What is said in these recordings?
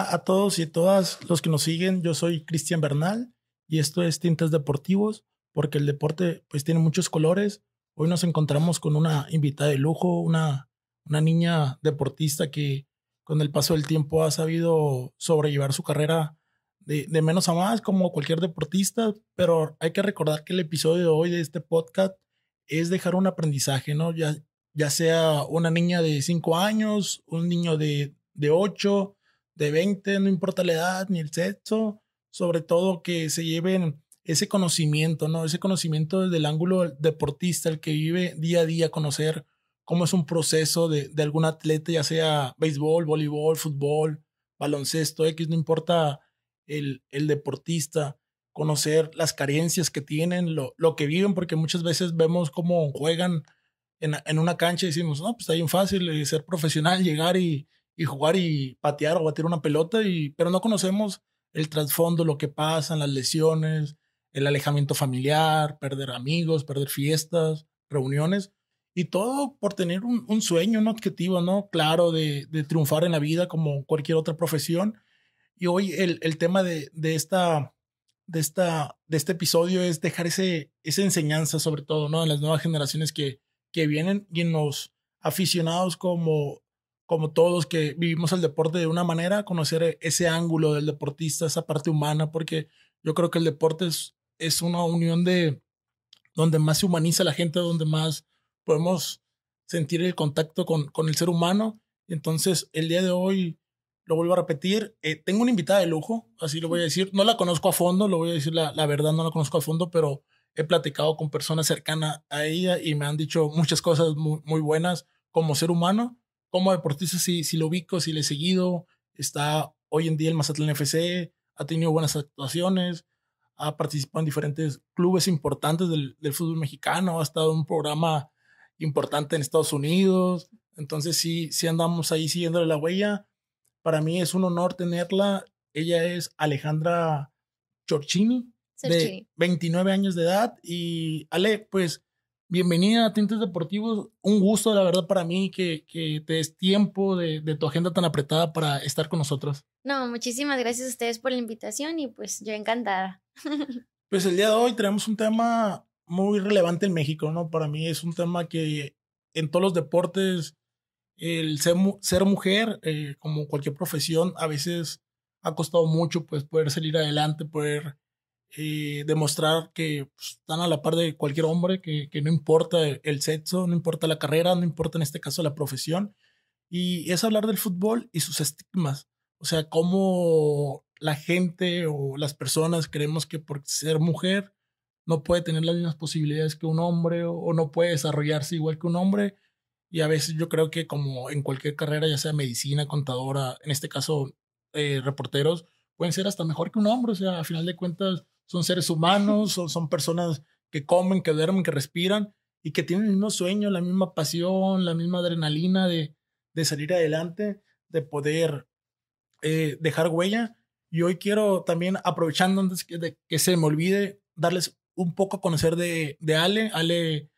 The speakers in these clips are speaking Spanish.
a todos y todas los que nos siguen. Yo soy Cristian Bernal y esto es Tintes Deportivos porque el deporte pues tiene muchos colores. Hoy nos encontramos con una invitada de lujo, una, una niña deportista que con el paso del tiempo ha sabido sobrellevar su carrera de, de, menos a más como cualquier deportista, pero hay que recordar que el episodio de hoy de este podcast es dejar un aprendizaje, ¿no? Ya, ya sea una niña de 5 años, un niño de, de 8, de 20, no importa la edad ni el sexo, sobre todo que se lleven ese conocimiento, ¿no? Ese conocimiento desde el ángulo deportista, el que vive día a día, conocer cómo es un proceso de, algún atleta, ya sea béisbol, voleibol, fútbol, baloncesto, X, no importa el, el deportista, conocer las carencias que tienen, lo, lo que viven, porque muchas veces vemos cómo juegan en, en, una cancha y decimos, no, pues está bien fácil eh, ser profesional, llegar y, y jugar y patear o batir una pelota, y, pero no conocemos el trasfondo, lo que pasan, las lesiones, el alejamiento familiar, perder amigos, perder fiestas, reuniones, y todo por tener un, sueño, un objetivo, ¿no? Claro, de, triunfar en la vida como cualquier otra profesión. Y hoy el, tema de, esta, de, esta, de este episodio es dejar ese, esa enseñanza, sobre todo, ¿no? En las nuevas generaciones que, que vienen y en los aficionados como como todos que vivimos el deporte de una manera, conocer e-, ese ángulo del deportista, esa parte humana, porque yo creo que el deporte es, es una unión de donde más se humaniza la gente, donde más podemos sentir el contacto con, con el ser humano. Entonces, el día de hoy, lo vuelvo a repetir, eh, tengo una invitada de lujo, así lo voy a decir. No la conozco a fondo, lo voy a decir la, la verdad, no la conozco a fondo, pero he platicado con personas cercanas a ella y me han dicho muchas cosas muy, muy buenas como ser humano como deportista si lo ubico, si le he seguido. Está hoy en día el Mazatlán FC, ha tenido buenas actuaciones, ha participado en diferentes clubes importantes del, fútbol mexicano, ha estado en un programa importante en Estados Unidos. Entonces sí, sí andamos ahí siguiendo la huella. Para mí es un honor tenerla. Ella es Alejandra Chorchini, de 29 años de edad. Y Ale, pues bienvenida a Tintes Deportivos. Un gusto, la verdad, para mí que, que te des tiempo de, tu agenda tan apretada para estar con nosotros. No, muchísimas gracias a ustedes por la invitación y pues yo encantada. Pues el día de hoy tenemos un tema muy relevante en México, ¿no? Para mí es un tema que en todos los deportes, el ser, ser mujer, eh, como cualquier profesión, a veces ha costado mucho pues poder salir adelante, poder demostrar que pues, están a la par de cualquier hombre, que, que, no importa el sexo, no importa la carrera, no importa en este caso la profesión. Y es hablar del fútbol y sus estigmas. O sea, cómo la gente o las personas creemos que por ser mujer no puede tener las mismas posibilidades que un hombre o, no puede desarrollarse igual que un hombre. Y a veces yo creo que como en cualquier carrera, ya sea medicina, contadora, en este caso eh, reporteros, pueden ser hasta mejor que un hombre. O sea, a final de cuentas, son seres humanos, son, personas que comen, que duermen, que respiran y que tienen el mismo sueño, la misma pasión, la misma adrenalina de, de salir adelante, de poder eh, dejar huella. Y hoy quiero también, aprovechando antes que, de, que se me olvide, darles un poco a conocer de, de Ale. Ale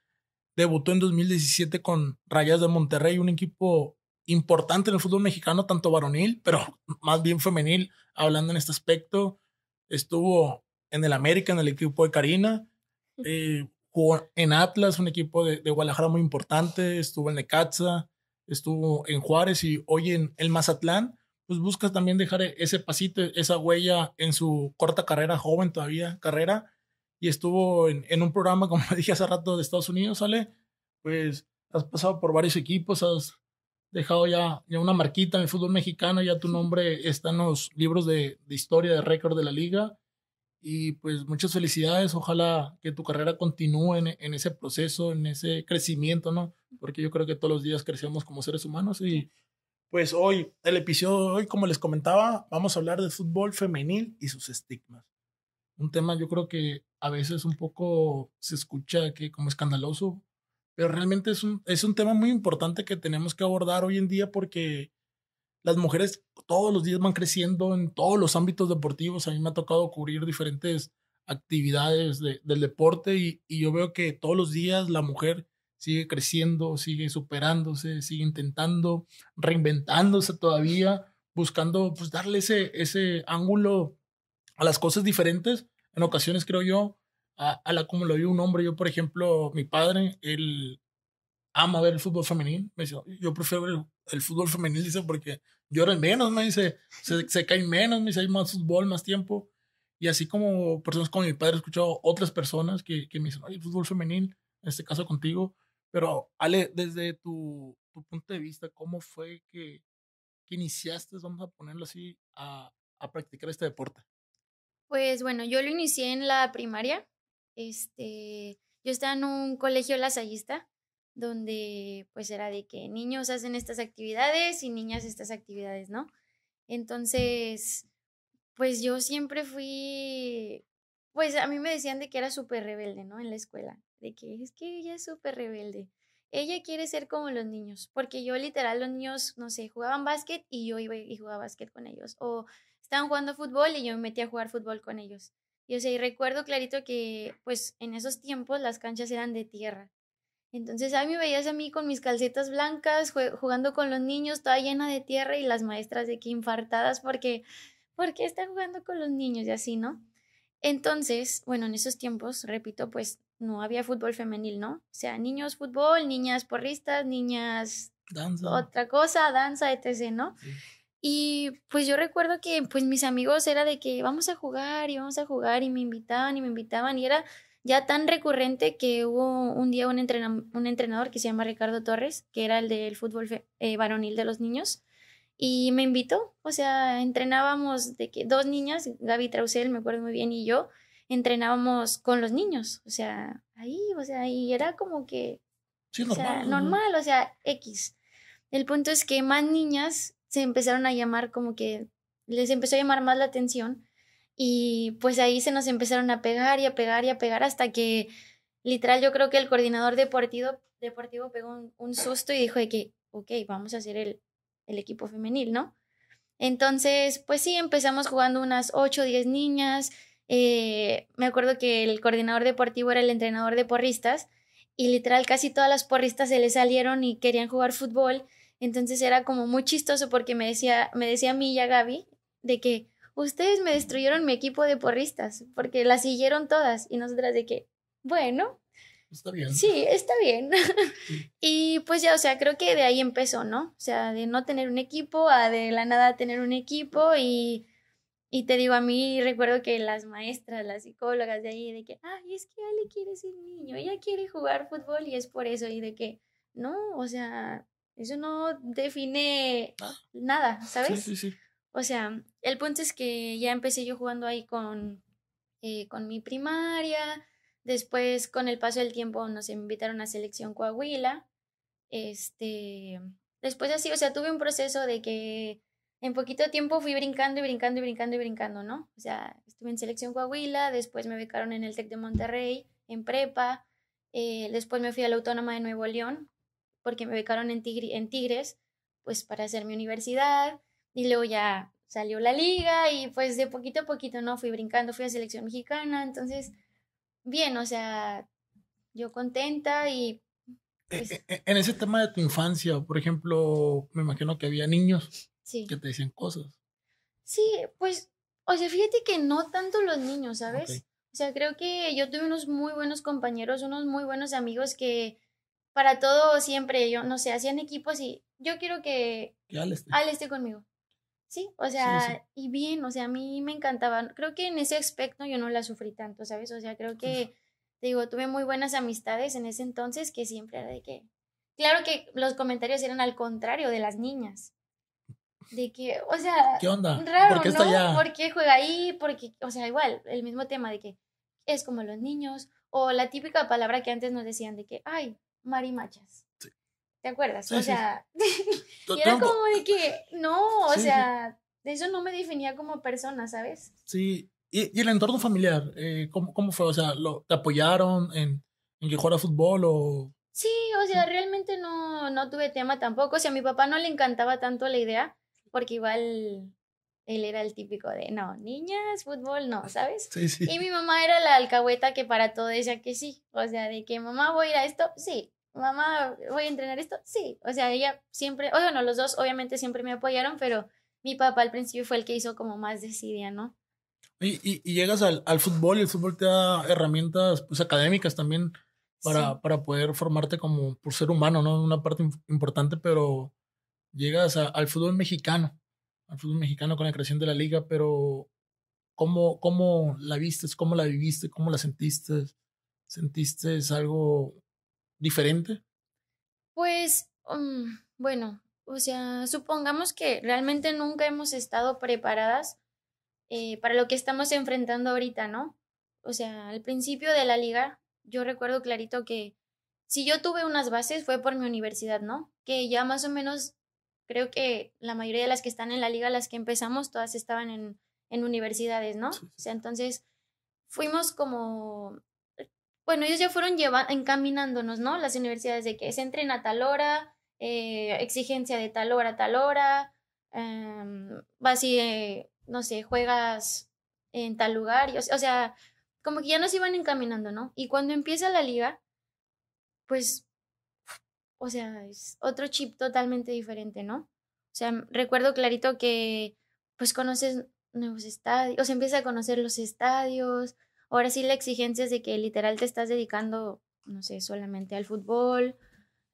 debutó en 2017 con Rayas de Monterrey, un equipo importante en el fútbol mexicano, tanto varonil, pero más bien femenil, hablando en este aspecto. Estuvo en el América, en el equipo de Karina. Eh, en Atlas, un equipo de, Guadalajara muy importante. Estuvo en Necaxa, estuvo en Juárez y hoy en el Mazatlán. Pues buscas también dejar e-, ese pasito, esa huella en su corta carrera, joven todavía, carrera. Y estuvo en, en un programa, como dije hace rato, de Estados Unidos, ¿sale? Pues has pasado por varios equipos, has dejado ya, ya, una marquita en el fútbol mexicano, ya tu nombre está en los libros de historia, de récord de la liga y pues muchas felicidades. Ojalá que tu carrera continúe en, ese proceso, en ese crecimiento, ¿no? Porque yo creo que todos los días crecemos como seres humanos y pues hoy, el episodio de hoy, como les comentaba, vamos a hablar de fútbol femenil y sus estigmas. Un tema yo creo que a veces un poco se escucha que como escandaloso, pero realmente es un, es un tema muy importante que tenemos que abordar hoy en día porque las mujeres todos los días van creciendo en todos los ámbitos deportivos. A mí me ha tocado cubrir diferentes actividades del deporte y, y, yo veo que todos los días la mujer sigue creciendo, sigue superándose, sigue intentando, reinventándose todavía, buscando pues darle ese, ese ángulo a las cosas diferentes. En ocasiones creo yo, a, la como lo vio un hombre, yo por ejemplo, mi padre, él ama ver el fútbol femenil, me yo prefiero el, el fútbol femenil, dice, porque lloran menos, me dice, se, caen menos, me dice, hay más fútbol, más tiempo. Y así como personas como mi padre, he escuchado otras personas que, que me dicen, hay fútbol femenil, en este caso contigo. Pero Ale, desde tu, tu punto de vista, ¿cómo fue que, que iniciaste, vamos a ponerlo así, a, a, practicar este deporte? Pues bueno, yo lo inicié en la primaria. Este, yo estaba en un colegio lasallista donde pues era de que niños hacen estas actividades y niñas estas actividades, ¿no? Entonces, pues yo siempre fui, pues a mí me decían de que era súper rebelde, ¿no? En la escuela, de que es que ella es súper rebelde. Ella quiere ser como los niños, porque yo literal los niños, no sé, jugaban básquet y yo iba y jugaba básquet con ellos, o estaban jugando fútbol y yo me metía a jugar fútbol con ellos. Y o y recuerdo clarito que pues en esos tiempos las canchas eran de tierra. Entonces ahí me veías a mí con mis calcetas blancas, jugando con los niños, toda llena de tierra y las maestras de que infartadas porque, qué están jugando con los niños y así, ¿no? Entonces, bueno, en esos tiempos, repito, pues no había fútbol femenil, ¿no? O sea, niños fútbol, niñas porristas, niñas danza. otra cosa, danza, etc., ¿no? Y pues yo recuerdo que pues mis amigos era de que vamos a jugar y vamos a jugar y me invitaban y me invitaban y era ya tan recurrente que hubo un día un, entrenador que se llama Ricardo Torres, que era el del fútbol eh, varonil de los niños, y me invitó, o sea, entrenábamos de que dos niñas, Gaby Trausel, me acuerdo muy bien, y yo, entrenábamos con los niños, o sea, ahí, o sea, y era como que sí, normal, o sea, X. El punto es que más niñas se empezaron a llamar como que les empezó a llamar más la atención y pues ahí se nos empezaron a pegar y a pegar y a pegar hasta que literal yo creo que el coordinador deportivo, deportivo pegó un, susto y dijo de que, ok, vamos a hacer el, equipo femenil, ¿no? Entonces, pues sí, empezamos jugando unas 8 o 10 niñas. Eh, me acuerdo que el coordinador deportivo era el entrenador de porristas y literal casi todas las porristas se les salieron y querían jugar fútbol. Entonces era como muy chistoso porque me decía, me decía a mí y a Gaby de que, ustedes me destruyeron mi equipo de porristas porque las siguieron todas y nosotras de que, bueno. Está bien. Sí, está bien. y pues ya, o sea, creo que de ahí empezó, ¿no? O sea, de no tener un equipo a de la nada tener un equipo y... te digo, a mí recuerdo que las maestras, las psicólogas de ahí, de que, ay, es que Ale quiere ser niño, ella quiere jugar fútbol y es por eso, y de que, no, o sea, eso no define ah. nada, ¿sabes? sí, sí. O sea, el punto es que ya empecé yo jugando ahí con, eh, con mi primaria, después con el paso del tiempo nos invitaron a selección Coahuila, este, después así, o sea, tuve un proceso de que en poquito tiempo fui brincando y brincando y brincando y brincando, ¿no? O sea, estuve en selección Coahuila, después me becaron en el TEC de Monterrey, en prepa, eh, después me fui a la Autónoma de Nuevo León, porque me becaron en, tigri en Tigres, pues para hacer mi universidad, y luego ya salió la liga y pues de poquito a poquito, ¿no? Fui brincando, fui a selección mexicana, entonces, bien, o sea, yo contenta y... E, pues e, en ese tema de tu infancia, por ejemplo, me imagino que había niños que te decían cosas. Sí, pues, o sea, fíjate que no tanto los niños, ¿sabes? O sea, creo que yo tuve unos muy buenos compañeros, unos muy buenos amigos que para todo siempre, yo no sé, hacían equipos y yo quiero que, que esté conmigo. Sí, o sea, y bien, o sea, a mí me encantaba. Creo que en ese aspecto yo no la sufrí tanto, ¿sabes? O sea, creo que, te digo, tuve muy buenas amistades en ese entonces que siempre era de que. Claro que los comentarios eran al contrario de las niñas. De que, o sea. ¿Qué Raro, ¿no? ¿Por qué juega ahí? Porque, o sea, igual, el mismo tema de que es como los niños. O la típica palabra que antes nos decían de que, ay, marimachas. ¿Te acuerdas? o sea, era como de que, no, o sea, de eso no me definía como persona, ¿sabes? Sí, y, el entorno familiar, eh, ¿cómo, fue? O sea, lo, ¿te apoyaron en, que jugara fútbol o...? Sí, o sea, realmente no, no tuve tema tampoco. O sea, a mi papá no le encantaba tanto la idea, porque igual él era el típico de, no, niñas, fútbol, no, ¿sabes? Sí, sí. Y mi mamá era la alcahueta que para todo decía que sí. O sea, de que mamá voy a ir a esto, sí mamá, voy a entrenar esto, sí, o sea, ella siempre, o bueno, los dos obviamente siempre me apoyaron, pero mi papá al principio fue el que hizo como más decidia, ¿no? Y, llegas al, fútbol y el fútbol te da herramientas pues, académicas también para, para poder formarte como por ser humano, ¿no? Una parte importante, pero llegas al fútbol mexicano, al fútbol mexicano con la creación de la liga, pero ¿cómo, cómo la viste? ¿Cómo la viviste? ¿Cómo la sentiste? ¿Sentiste algo diferente? Pues, mm, bueno, o sea, supongamos que realmente nunca hemos estado preparadas eh, para lo que estamos enfrentando ahorita, ¿no? O sea, al principio de la liga, yo recuerdo clarito que si yo tuve unas bases fue por mi universidad, ¿no? Que ya más o menos creo que la mayoría de las que están en la liga, las que empezamos, todas estaban en, en universidades, ¿no? O sea, entonces fuimos como bueno, ellos ya fueron encaminándonos, ¿no? Las universidades de que se entren a tal hora, eh, exigencia de tal hora tal hora, em, vas eh, no sé, juegas en tal lugar, o sea, como que ya nos iban encaminando, ¿no? Y cuando empieza la liga, pues, o sea, es otro chip totalmente diferente, ¿no? O sea, recuerdo clarito que, pues, conoces nuevos estadios, o sea, empieza a conocer los estadios, Ahora sí la exigencia es de que literal te estás dedicando, no sé, solamente al fútbol.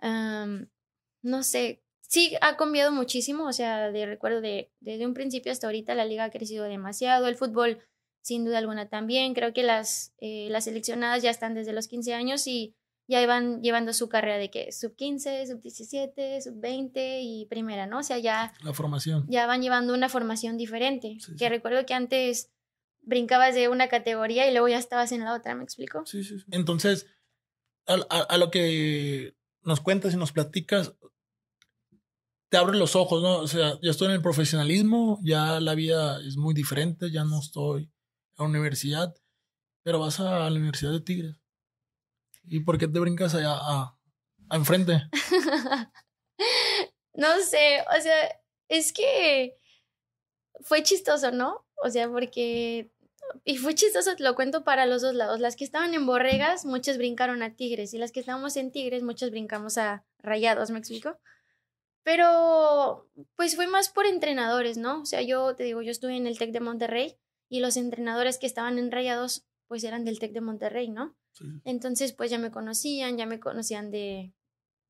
no sé, sí ha cambiado muchísimo, o sea, de recuerdo de, desde un principio hasta ahorita la liga ha crecido demasiado, el fútbol sin duda alguna también, creo que las, eh, las seleccionadas ya están desde los 15 años y ya van llevando su carrera de que sub 15, sub 17, sub 20 y primera, ¿no? O sea, ya... La formación. Ya van llevando una formación diferente, que recuerdo que antes brincabas de una categoría y luego ya estabas en la otra, ¿me explico? Sí, sí, Entonces, a, a, lo que nos cuentas y nos platicas, te abren los ojos, ¿no? O sea, ya estoy en el profesionalismo, ya la vida es muy diferente, ya no estoy en universidad, pero vas a la Universidad de Tigres. ¿Y por qué te brincas allá a enfrente? no sé, o sea, es que fue chistoso, ¿no? O sea, porque... Y fue chistoso, te lo cuento para los dos lados. Las que estaban en borregas, muchas brincaron a tigres. Y las que estábamos en tigres, muchas brincamos a rayados, ¿me explico? Pero, pues fue más por entrenadores, ¿no? O sea, yo te digo, yo estuve en el TEC de Monterrey y los entrenadores que estaban en rayados, pues eran del TEC de Monterrey, ¿no? Entonces, pues ya me conocían, ya me conocían de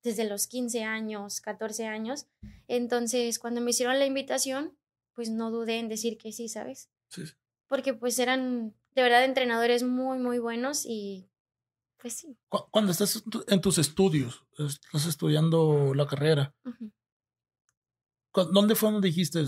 desde los 15 años, 14 años. Entonces, cuando me hicieron la invitación, pues no dudé en decir que sí, ¿sabes? Sí. Porque pues eran de verdad entrenadores muy, muy buenos y pues sí. Cuando estás en tus estudios, estás estudiando la carrera, ¿dónde fue donde dijiste,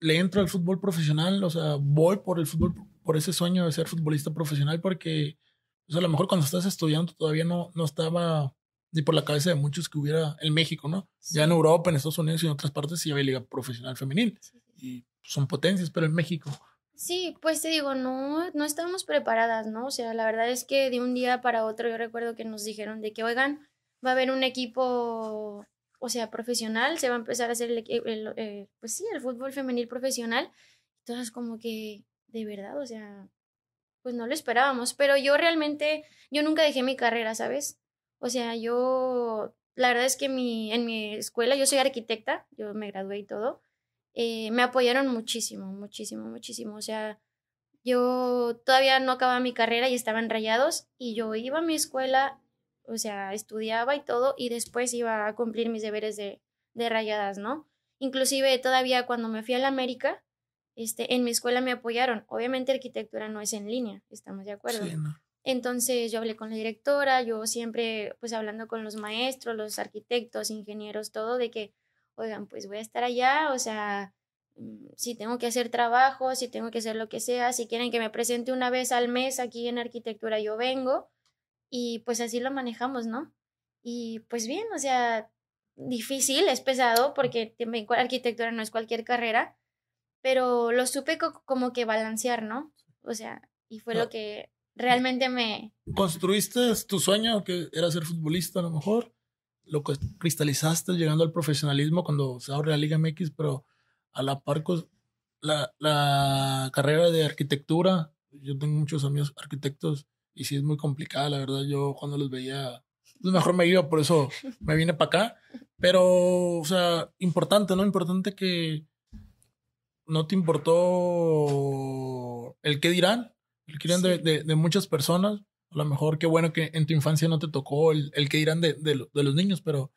le entro al fútbol profesional? O sea, voy por el fútbol, por ese sueño de ser futbolista profesional, porque o pues, sea, a lo mejor cuando estás estudiando todavía no, no estaba ni por la cabeza de muchos que hubiera en México, ¿no? Ya en Europa, en Estados Unidos y en otras partes sí había liga profesional femenil y son potencias, pero en México. Sí, pues te digo, no, no estábamos preparadas, ¿no? O sea, la verdad es que de un día para otro yo recuerdo que nos dijeron de que, oigan, va a haber un equipo, o sea, profesional, se va a empezar a hacer el, eh, pues sí, el fútbol femenil profesional. Entonces, como que, de verdad, o sea, pues no lo esperábamos, pero yo realmente, yo nunca dejé mi carrera, ¿sabes? O sea, yo, la verdad es que mi, en mi escuela, yo soy arquitecta, yo me gradué y todo, eh, me apoyaron muchísimo, muchísimo, muchísimo. O sea, yo todavía no acababa mi carrera y estaban rayados y yo iba a mi escuela, o sea, estudiaba y todo y después iba a cumplir mis deberes de, de rayadas, ¿no? Inclusive todavía cuando me fui a la América, este, en mi escuela me apoyaron. Obviamente arquitectura no es en línea, estamos de acuerdo. Entonces yo hablé con la directora, yo siempre pues hablando con los maestros, los arquitectos, ingenieros, todo, de que oigan, pues voy a estar allá, o sea, mm, si tengo que hacer trabajo, si tengo que hacer lo que sea, si quieren que me presente una vez al mes aquí en arquitectura, yo vengo y pues así lo manejamos, ¿no? Y pues bien, o sea, difícil, es pesado porque arquitectura no es cualquier carrera, pero lo supe como que balancear, ¿no? O sea, y fue lo que realmente me... ¿Construiste tu sueño que era ser futbolista a lo mejor? lo cristalizaste llegando al profesionalismo cuando se abre la Liga MX, pero a la par con la, la carrera de arquitectura, yo tengo muchos amigos arquitectos y sí es muy complicada, la verdad, yo cuando los veía, pues mejor me iba, por eso me vine para acá, pero, o sea, importante, ¿no? Importante que no te importó el qué dirán, el que dirán de, de muchas personas, a lo mejor qué bueno que en tu infancia no te tocó el, el que dirán de, de, los niños, pero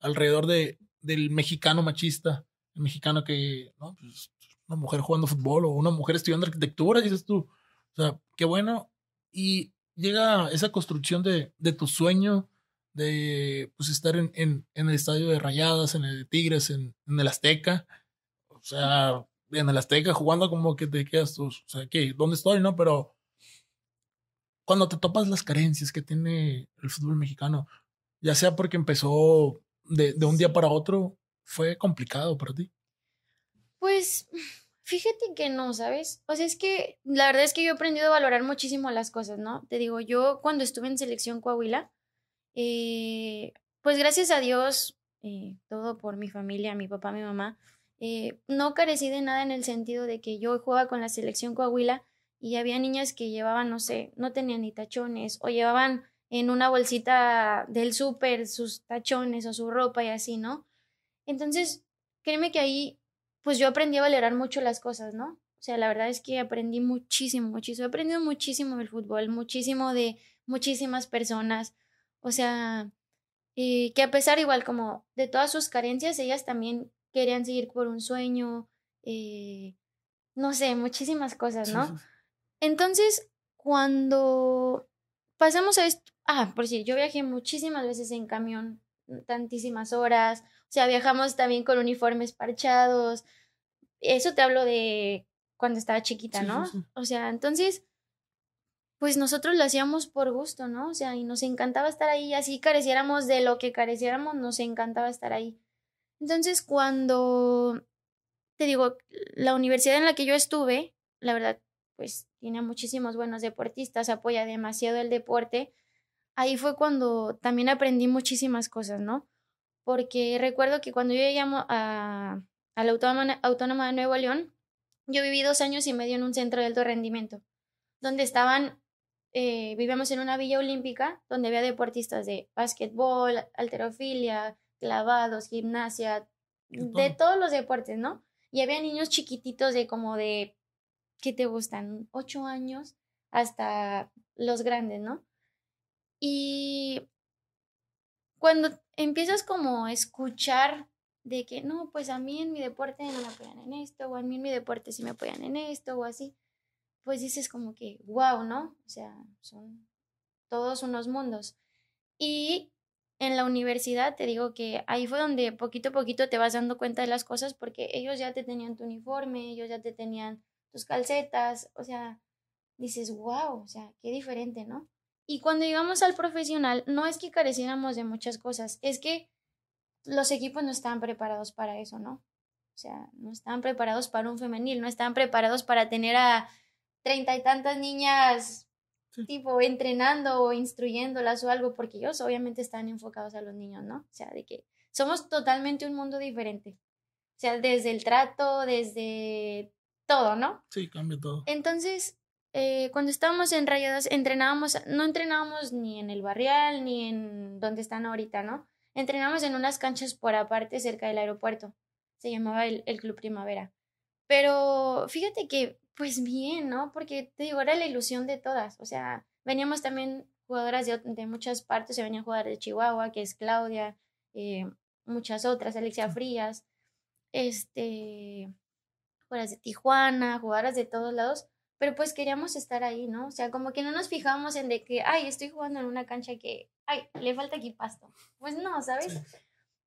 alrededor de, del mexicano machista, el mexicano que, ¿no? Pues, una mujer jugando fútbol o una mujer estudiando arquitectura, dices tú. O sea, qué bueno. Y llega esa construcción de, de tu sueño, de pues, estar en, en, en, el estadio de Rayadas, en el de Tigres, en, el Azteca. O sea, en el Azteca jugando como que te quedas tú, o sea, qué ¿dónde estoy? No, pero cuando te topas las carencias que tiene el fútbol mexicano, ya sea porque empezó de, un día para otro, fue complicado para ti. Pues Fíjate que no, ¿sabes? O sea, es que la verdad es que yo he aprendido a valorar muchísimo las cosas, ¿no? Te digo, yo cuando estuve en selección Coahuila, eh, pues gracias a Dios, eh, todo por mi familia, mi papá, mi mamá, eh, no carecí de nada en el sentido de que yo juega con la selección Coahuila y había niñas que llevaban, no sé, no tenían ni tachones o llevaban en una bolsita del súper sus tachones o su ropa y así, ¿no? Entonces, créeme que ahí, pues yo aprendí a valorar mucho las cosas, ¿no? O sea, la verdad es que aprendí muchísimo, muchísimo, he aprendido muchísimo del fútbol, muchísimo de muchísimas personas, o sea, eh, que a pesar igual como de todas sus carencias, ellas también querían seguir por un sueño, eh, no sé, muchísimas cosas, ¿no? Entonces, cuando pasamos a esto, ah, por si yo viajé muchísimas veces en camión, tantísimas horas, o sea, viajamos también con uniformes parchados, eso te hablo de cuando estaba chiquita, ¿no? o sea, entonces, pues nosotros lo hacíamos por gusto, ¿no? O sea, y nos encantaba estar ahí, así careciéramos de lo que careciéramos, nos encantaba estar ahí. Entonces, cuando, te digo, la universidad en la que yo estuve, la verdad, pues tiene muchísimos buenos deportistas, apoya demasiado el deporte. Ahí fue cuando también aprendí muchísimas cosas, ¿no? Porque recuerdo que cuando yo llegué a, la Autónoma, Autónoma de Nuevo León, yo viví dos años y medio en un centro de alto rendimiento, donde estaban, eh, vivíamos en una villa olímpica, donde había deportistas de básquetbol, alterofilia, clavados, gimnasia, de todos los deportes, ¿no? Y había niños chiquititos de como de que te gustan ocho años hasta los grandes, ¿no? Y cuando empiezas como a escuchar de que no, pues a mí en mi deporte no me apoyan en esto, o a mí en mi deporte sí me apoyan en esto, o así, pues dices como que, wow, ¿no? O sea, son todos unos mundos. Y en la universidad te digo que ahí fue donde poquito a poquito te vas dando cuenta de las cosas porque ellos ya te tenían tu uniforme, ellos ya te tenían tus calcetas, o sea, dices, wow, o sea, qué diferente, ¿no? Y cuando llegamos al profesional, no es que careciéramos de muchas cosas, es que los equipos no están preparados para eso, ¿no? O sea, no están preparados para un femenil, no están preparados para tener a treinta y tantas niñas tipo entrenando o instruyéndolas o algo, porque ellos obviamente están enfocados a los niños, ¿no? O sea, de que somos totalmente un mundo diferente. O sea, desde el trato, desde todo, ¿no? Sí, cambia todo. Entonces, eh, cuando estábamos en Rayadas, entrenábamos, no entrenábamos ni en el barrial, ni en donde están ahorita, ¿no? Entrenábamos en unas canchas por aparte cerca del aeropuerto. Se llamaba el, Club Primavera. Pero fíjate que, pues bien, ¿no? Porque te digo, era la ilusión de todas. O sea, veníamos también jugadoras de, muchas partes, se venían jugar de Chihuahua, que es Claudia, eh, muchas otras, Alexia Frías, este, fueras de Tijuana, jugaras de todos lados, pero pues queríamos estar ahí, ¿no? O sea, como que no nos fijamos en de que, ay, estoy jugando en una cancha que, ay, le falta aquí pasto. Pues no, ¿sabes?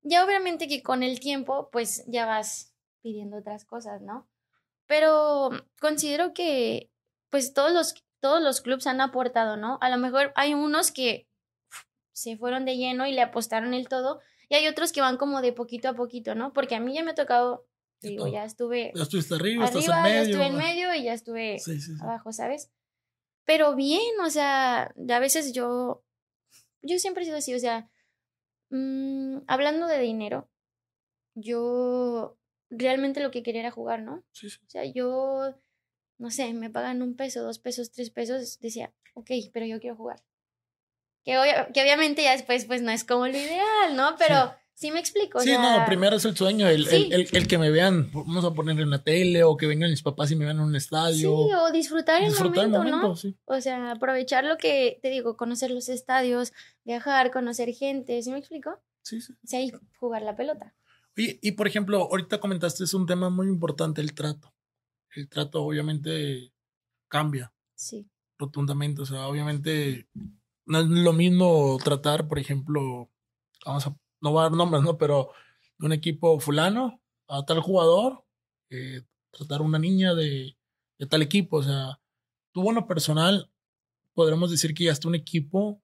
Ya obviamente que con el tiempo, pues ya vas pidiendo otras cosas, ¿no? Pero considero que, pues todos los, todos los clubes han aportado, ¿no? A lo mejor hay unos que se fueron de lleno y le apostaron el todo, y hay otros que van como de poquito a poquito, ¿no? Porque a mí ya me ha tocado ya estuve. Ya arriba, en medio. Ya estuve en ah. medio y ya estuve abajo, ¿sabes? Pero bien, o sea, a veces yo. Yo siempre he sido así, o sea. Mm, hablando de dinero, yo realmente lo que quería era jugar, ¿no? O sea, yo. No sé, me pagan un peso, dos pesos, tres pesos. Decía, ok, pero yo quiero jugar. que obviamente ya después, pues no es como lo ideal, ¿no? Pero Sí, me explico. Sí, no, primero es el sueño, el, el, el, que me vean, vamos a poner en la tele o que vengan mis papás y me vean en un estadio. Sí, o disfrutar, el momento, el momento ¿no? Sí. O sea, aprovechar lo que te digo, conocer los estadios, viajar, conocer gente, ¿sí me explico? Sí, sí. O sea, y jugar la pelota. y por ejemplo, ahorita comentaste es un tema muy importante, el trato. El trato obviamente cambia. Sí. Rotundamente, o sea, obviamente no es lo mismo tratar, por ejemplo, vamos a no va a dar nombres, ¿no? Pero de un equipo fulano a tal jugador, eh, tratar a una niña de, de tal equipo. O sea, tú bueno, personal podremos decir que ya está un equipo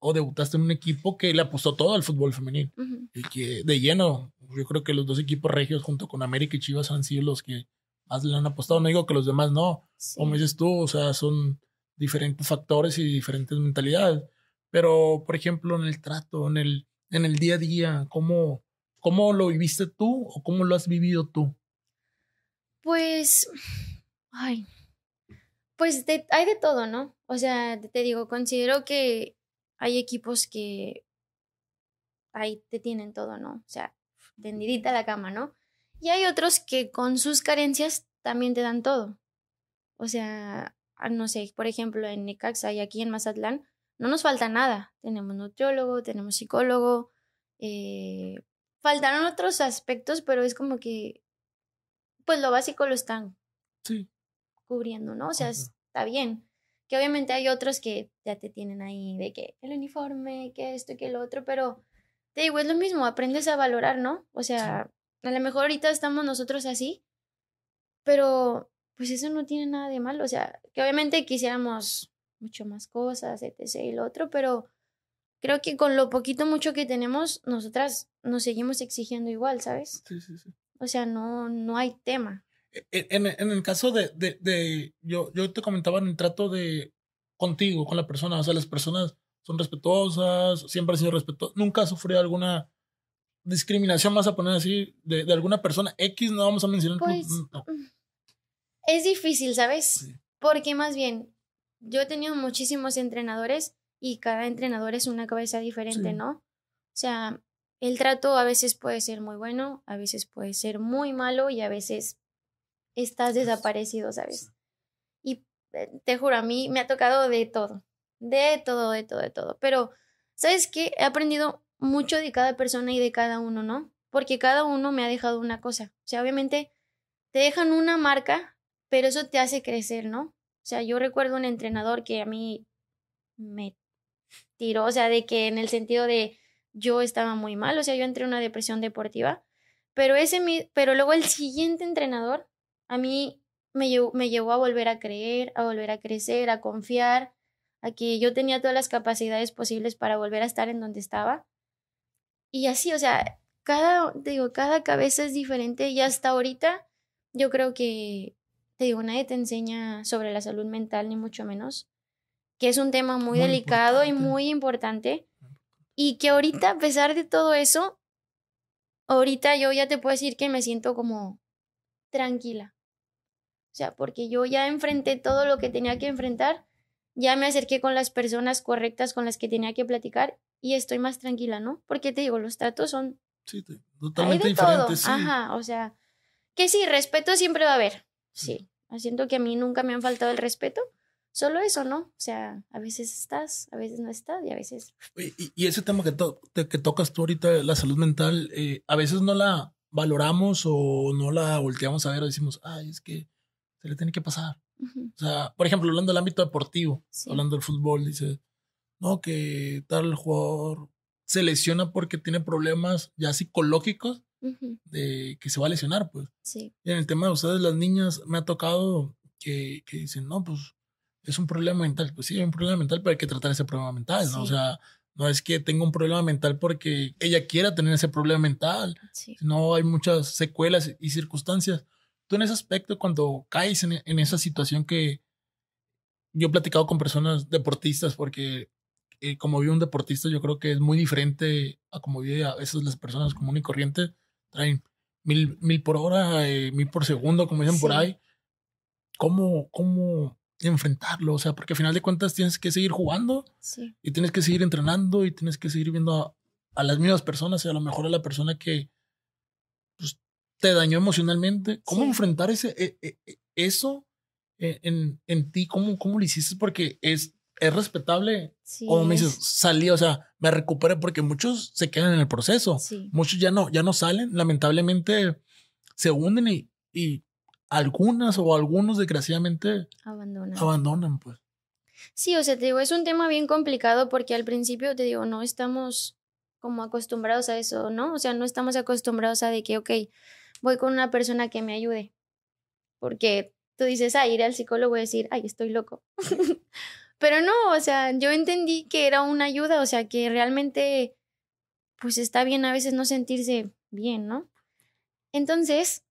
o debutaste en un equipo que le apostó todo al fútbol femenil y que de lleno, yo creo que los dos equipos regios junto con América y Chivas han sido los que más le han apostado. No digo que los demás no, O como dices tú, o sea, son diferentes factores y diferentes mentalidades. Pero, por ejemplo, en el trato, en el en el día a día? ¿Cómo, cómo lo viviste tú o cómo lo has vivido tú? Pues, ay, pues hay de todo, ¿no? O sea, te digo, considero que hay equipos que ahí te tienen todo, ¿no? O sea, tendidita la cama, ¿no? Y hay otros que con sus carencias también te dan todo. O sea, ah, no sé, por ejemplo, en Necaxa y aquí en Mazatlán, no nos falta nada. Tenemos nutriólogo, tenemos psicólogo. Eh, faltaron otros aspectos, pero es como que, pues lo básico lo están cubriendo, ¿no? O sea, está bien. Que obviamente hay otros que ya te tienen ahí de que el uniforme, que esto, que lo otro, pero te digo, es lo mismo, aprendes a valorar, ¿no? O sea, a lo mejor ahorita estamos nosotros así, pero pues eso no tiene nada de malo. O sea, que obviamente quisiéramos mucho más cosas, etc. y lo otro, pero creo que con lo poquito mucho que tenemos, nosotras nos seguimos exigiendo igual, ¿sabes? Sí, sí, sí. O sea, no, no hay tema. E, e, en, el caso de, yo, yo te comentaba en el trato de contigo, con la persona, o sea, las personas son respetuosas, siempre han sido respetuosas, nunca sufrí alguna discriminación, vas a poner así, de, alguna persona X, no vamos a mencionar. Pues, mm, es difícil, ¿sabes? Porque más bien, yo he tenido muchísimos entrenadores y cada entrenador es una cabeza diferente, ¿no? O sea, el trato a veces puede ser muy bueno, a veces puede ser muy malo y a veces estás pues desaparecido, ¿sabes? Y eh, te juro, a mí me ha tocado de todo, de todo, de todo, de todo. Pero, ¿sabes qué? He aprendido mucho de cada persona y de cada uno, ¿no? Porque cada uno me ha dejado una cosa. O sea, obviamente te dejan una marca, pero eso te hace crecer, ¿no? O sea, yo recuerdo un entrenador que a mí me tiró, o sea, de que en el sentido de yo estaba muy mal, o sea, yo entré en una depresión deportiva, pero ese pero luego el siguiente entrenador a mí me llevó, me llevó a volver a creer, a volver a crecer, a confiar, a que yo tenía todas las capacidades posibles para volver a estar en donde estaba. Y así, o sea, cada, digo, cada cabeza es diferente y hasta ahorita yo creo que te digo, nadie te enseña sobre la salud mental, ni mucho menos, que es un tema muy, delicado y muy importante. Y que ahorita, a pesar de todo eso, ahorita yo ya te puedo decir que me siento como tranquila. O sea, porque yo ya enfrenté todo lo que tenía que enfrentar, ya me acerqué con las personas correctas con las que tenía que platicar y estoy más tranquila, ¿no? Porque te digo, los tratos son... Sí, totalmente diferentes. Ajá, o sea, que sí, respeto siempre va a haber, sí. Ah, siento que a mí nunca me han faltado el respeto. Solo eso, ¿no? O sea, a veces estás, a veces no estás y a veces... Y, ese tema que, que tocas tú ahorita, la salud mental, eh, a veces no la valoramos o no la volteamos a ver o decimos, ay, es que se le tiene que pasar. O sea, por ejemplo, hablando del ámbito deportivo, hablando del fútbol, dice, no, que tal jugador se lesiona porque tiene problemas ya psicológicos de que se va a lesionar, pues. Sí. Y en el tema de ustedes, las niñas, me ha tocado que, que dicen, no, pues es un problema mental. Pues sí, es un problema mental, pero hay que tratar ese problema mental, O sea, no es que tenga un problema mental porque ella quiera tener ese problema mental. No, hay muchas secuelas y circunstancias. Tú en ese aspecto, cuando caes en, en esa situación que yo he platicado con personas deportistas porque eh, como vive un deportista, yo creo que es muy diferente a como vive a veces las personas común y corriente traen mil, mil por hora, eh, mil por segundo, como dicen por ahí. ¿Cómo, ¿Cómo enfrentarlo? O sea, porque al final de cuentas tienes que seguir jugando y tienes que seguir entrenando y tienes que seguir viendo a, las mismas personas y a lo mejor a la persona que pues, te dañó emocionalmente. ¿Cómo enfrentar ese, e, e, e, eso en, en, ti? ¿Cómo, ¿Cómo lo hiciste? Porque es, es respetable. como me dices, salí, o sea, me recupere, porque muchos se quedan en el proceso. Muchos ya no, ya no salen, lamentablemente se hunden y, y algunas o algunos desgraciadamente abandonan. abandonan, pues. Sí, o sea, te digo, es un tema bien complicado porque al principio te digo, no estamos como acostumbrados a eso, ¿no? O sea, no estamos acostumbrados a de que, ok, voy con una persona que me ayude. Porque tú dices, a ah, ir al psicólogo y decir, ay, estoy loco. Pero no, o sea, yo entendí que era una ayuda, o sea, que realmente, pues está bien a veces no sentirse bien, ¿no? Entonces,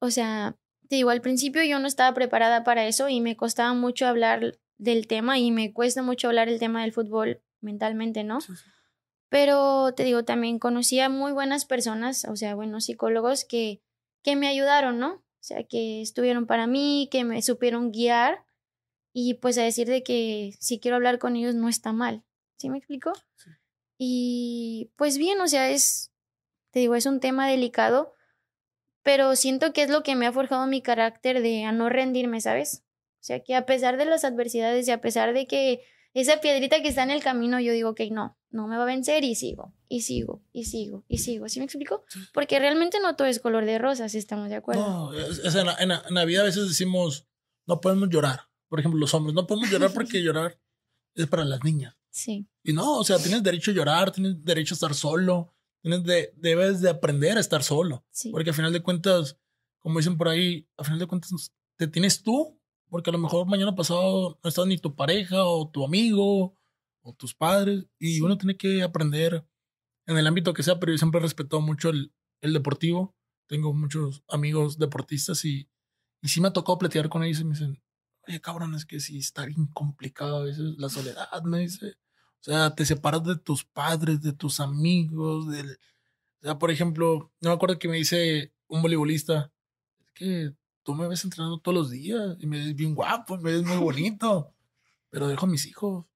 o sea, te digo, al principio yo no estaba preparada para eso y me costaba mucho hablar del tema y me cuesta mucho hablar el tema del fútbol mentalmente, ¿no? Pero te digo, también conocía muy buenas personas, o sea, buenos psicólogos que, que me ayudaron, ¿no? O sea, que estuvieron para mí, que me supieron guiar y pues a decir de que si quiero hablar con ellos no está mal. ¿Sí me explico? Y pues bien, o sea, es, te digo, es un tema delicado, pero siento que es lo que me ha forjado mi carácter de a no rendirme, ¿sabes? O sea, que a pesar de las adversidades y a pesar de que esa piedrita que está en el camino, yo digo, ok, no, no me va a vencer y sigo, y sigo, y sigo, y sigo. ¿Sí me explico? Porque realmente no todo es color de rosas, estamos de acuerdo. No, en, la, vida a veces decimos, no podemos llorar por ejemplo, los hombres, no podemos llorar porque llorar es para las niñas. Sí. Y no, o sea, tienes derecho a llorar, tienes derecho a estar solo, tienes de, debes de aprender a estar solo. Sí. Porque al final de cuentas, como dicen por ahí, al final de cuentas te tienes tú, porque a lo mejor mañana pasado no estás ni tu pareja o tu amigo o tus padres, y uno tiene que aprender en el ámbito que sea, pero yo siempre he respetado mucho el, el deportivo. Tengo muchos amigos deportistas y, y sí me ha tocado pletear con ellos y me dicen, eh, cabrón, es que sí está bien complicado a veces la soledad, me dice. O sea, te separas de tus padres, de tus amigos, del... O sea, por ejemplo, no me acuerdo que me dice un voleibolista, es que tú me ves entrenando todos los días y me ves bien guapo, me ves muy bonito, pero dejo a mis hijos,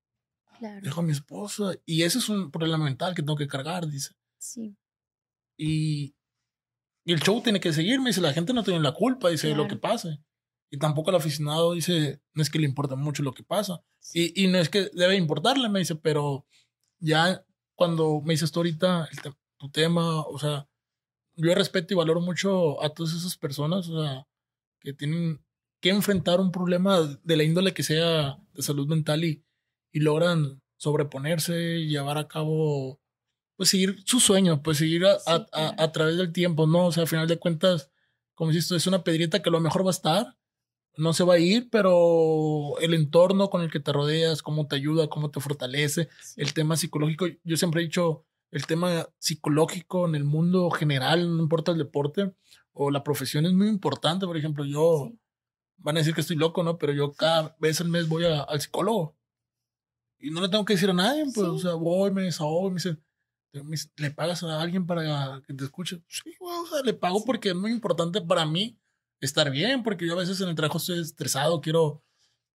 dejo a mi esposa. Y ese es un problema mental que tengo que cargar, dice. Sí. Y, y el show tiene que seguir, me dice, la gente no tiene la culpa, dice, lo que pase. Y tampoco el aficionado dice, no es que le importa mucho lo que pasa. Y, y no es que debe importarle, me dice, pero ya cuando me dices tú ahorita tu tema, o sea, yo respeto y valoro mucho a todas esas personas, o sea, que tienen que enfrentar un problema de la índole que sea de salud mental y, y logran sobreponerse, y llevar a cabo, pues seguir su sueño, pues seguir a, a, través del tiempo, ¿no? O sea, al final de cuentas, como dices es una pedrita que a lo mejor va a estar, no se va a ir, pero el entorno con el que te rodeas, cómo te ayuda, cómo te fortalece, el tema psicológico, yo siempre he dicho, el tema psicológico en el mundo general, no importa el deporte o la profesión, es muy importante. Por ejemplo, yo, van a decir que estoy loco, ¿no? Pero yo cada vez al mes voy al psicólogo y no le tengo que decir a nadie, pues, o sea, voy, me desahogo, me dicen, ¿le pagas a alguien para que te escuche? Sí, o sea, le pago porque es muy importante para mí estar bien, porque yo a veces en el trabajo estoy estresado, quiero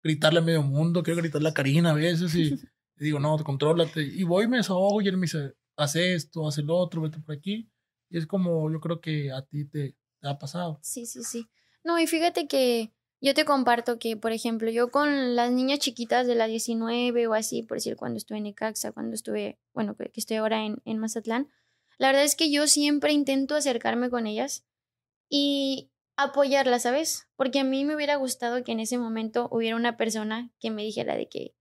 gritarle a medio mundo, quiero gritarle a Karina a veces y, digo, no, contrólate. Y voy me desahogo y él me dice, haz esto, haz el otro, vete por aquí. Y es como yo creo que a ti te, ha pasado. Sí, sí, sí. No, y fíjate que yo te comparto que, por ejemplo, yo con las niñas chiquitas de la 19 o así, por decir, cuando estuve en Ecaxa, cuando estuve, bueno, que estoy ahora en, en Mazatlán, la verdad es que yo siempre intento acercarme con ellas y, apoyarla, ¿sabes? Porque a mí me hubiera gustado que en ese momento hubiera una persona que me dijera de que,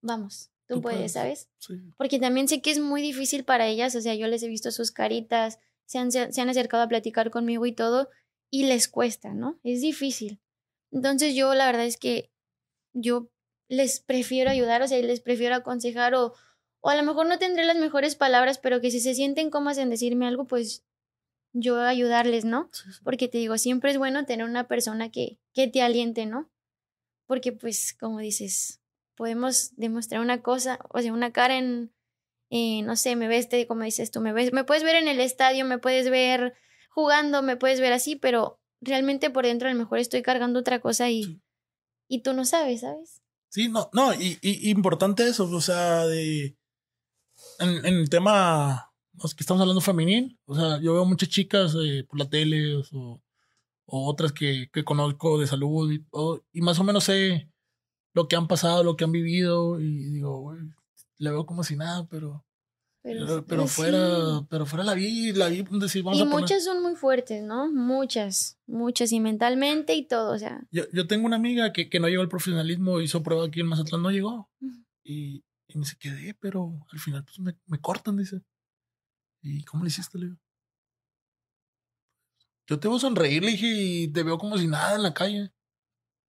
vamos, tú, puedes, ¿sabes? Porque también sé que es muy difícil para ellas, o sea, yo les he visto sus caritas, se han, acercado a platicar conmigo y todo, y les cuesta, ¿no? Es difícil. Entonces yo la verdad es que yo les prefiero ayudar, o sea, les prefiero aconsejar o, o a lo mejor no tendré las mejores palabras, pero que si se sienten cómodas en decirme algo, pues yo ayudarles, ¿no? Porque te digo, siempre es bueno tener una persona que, que te aliente, ¿no? Porque pues, como dices, podemos demostrar una cosa, o sea, una cara en, eh, no sé, me ves, te, como dices tú, me ves, me puedes ver en el estadio, me puedes ver jugando, me puedes ver así, pero realmente por dentro a lo mejor estoy cargando otra cosa y, y tú no sabes, ¿sabes? Sí, no, no, y, y importante eso, o sea, de en, en el tema que estamos hablando femenil. O sea, yo veo muchas chicas eh, por la tele o, o otras que, que, conozco de salud y, y, más o menos sé lo que han pasado, lo que han vivido y digo, güey, le veo como si nada, pero... Pero, pues fuera, pero fuera la vi, la vi, pues, decir, y muchas son muy fuertes, ¿no? Muchas, muchas, y mentalmente y todo, o sea. Yo, yo tengo una amiga que, que no llegó al profesionalismo, hizo prueba aquí en Mazatlán, no llegó. Y, y me quedé, pero al final pues, me, me cortan, dice. ¿Y cómo le hiciste? Leo? yo te veo sonreír, le dije, y te veo como si nada en la calle.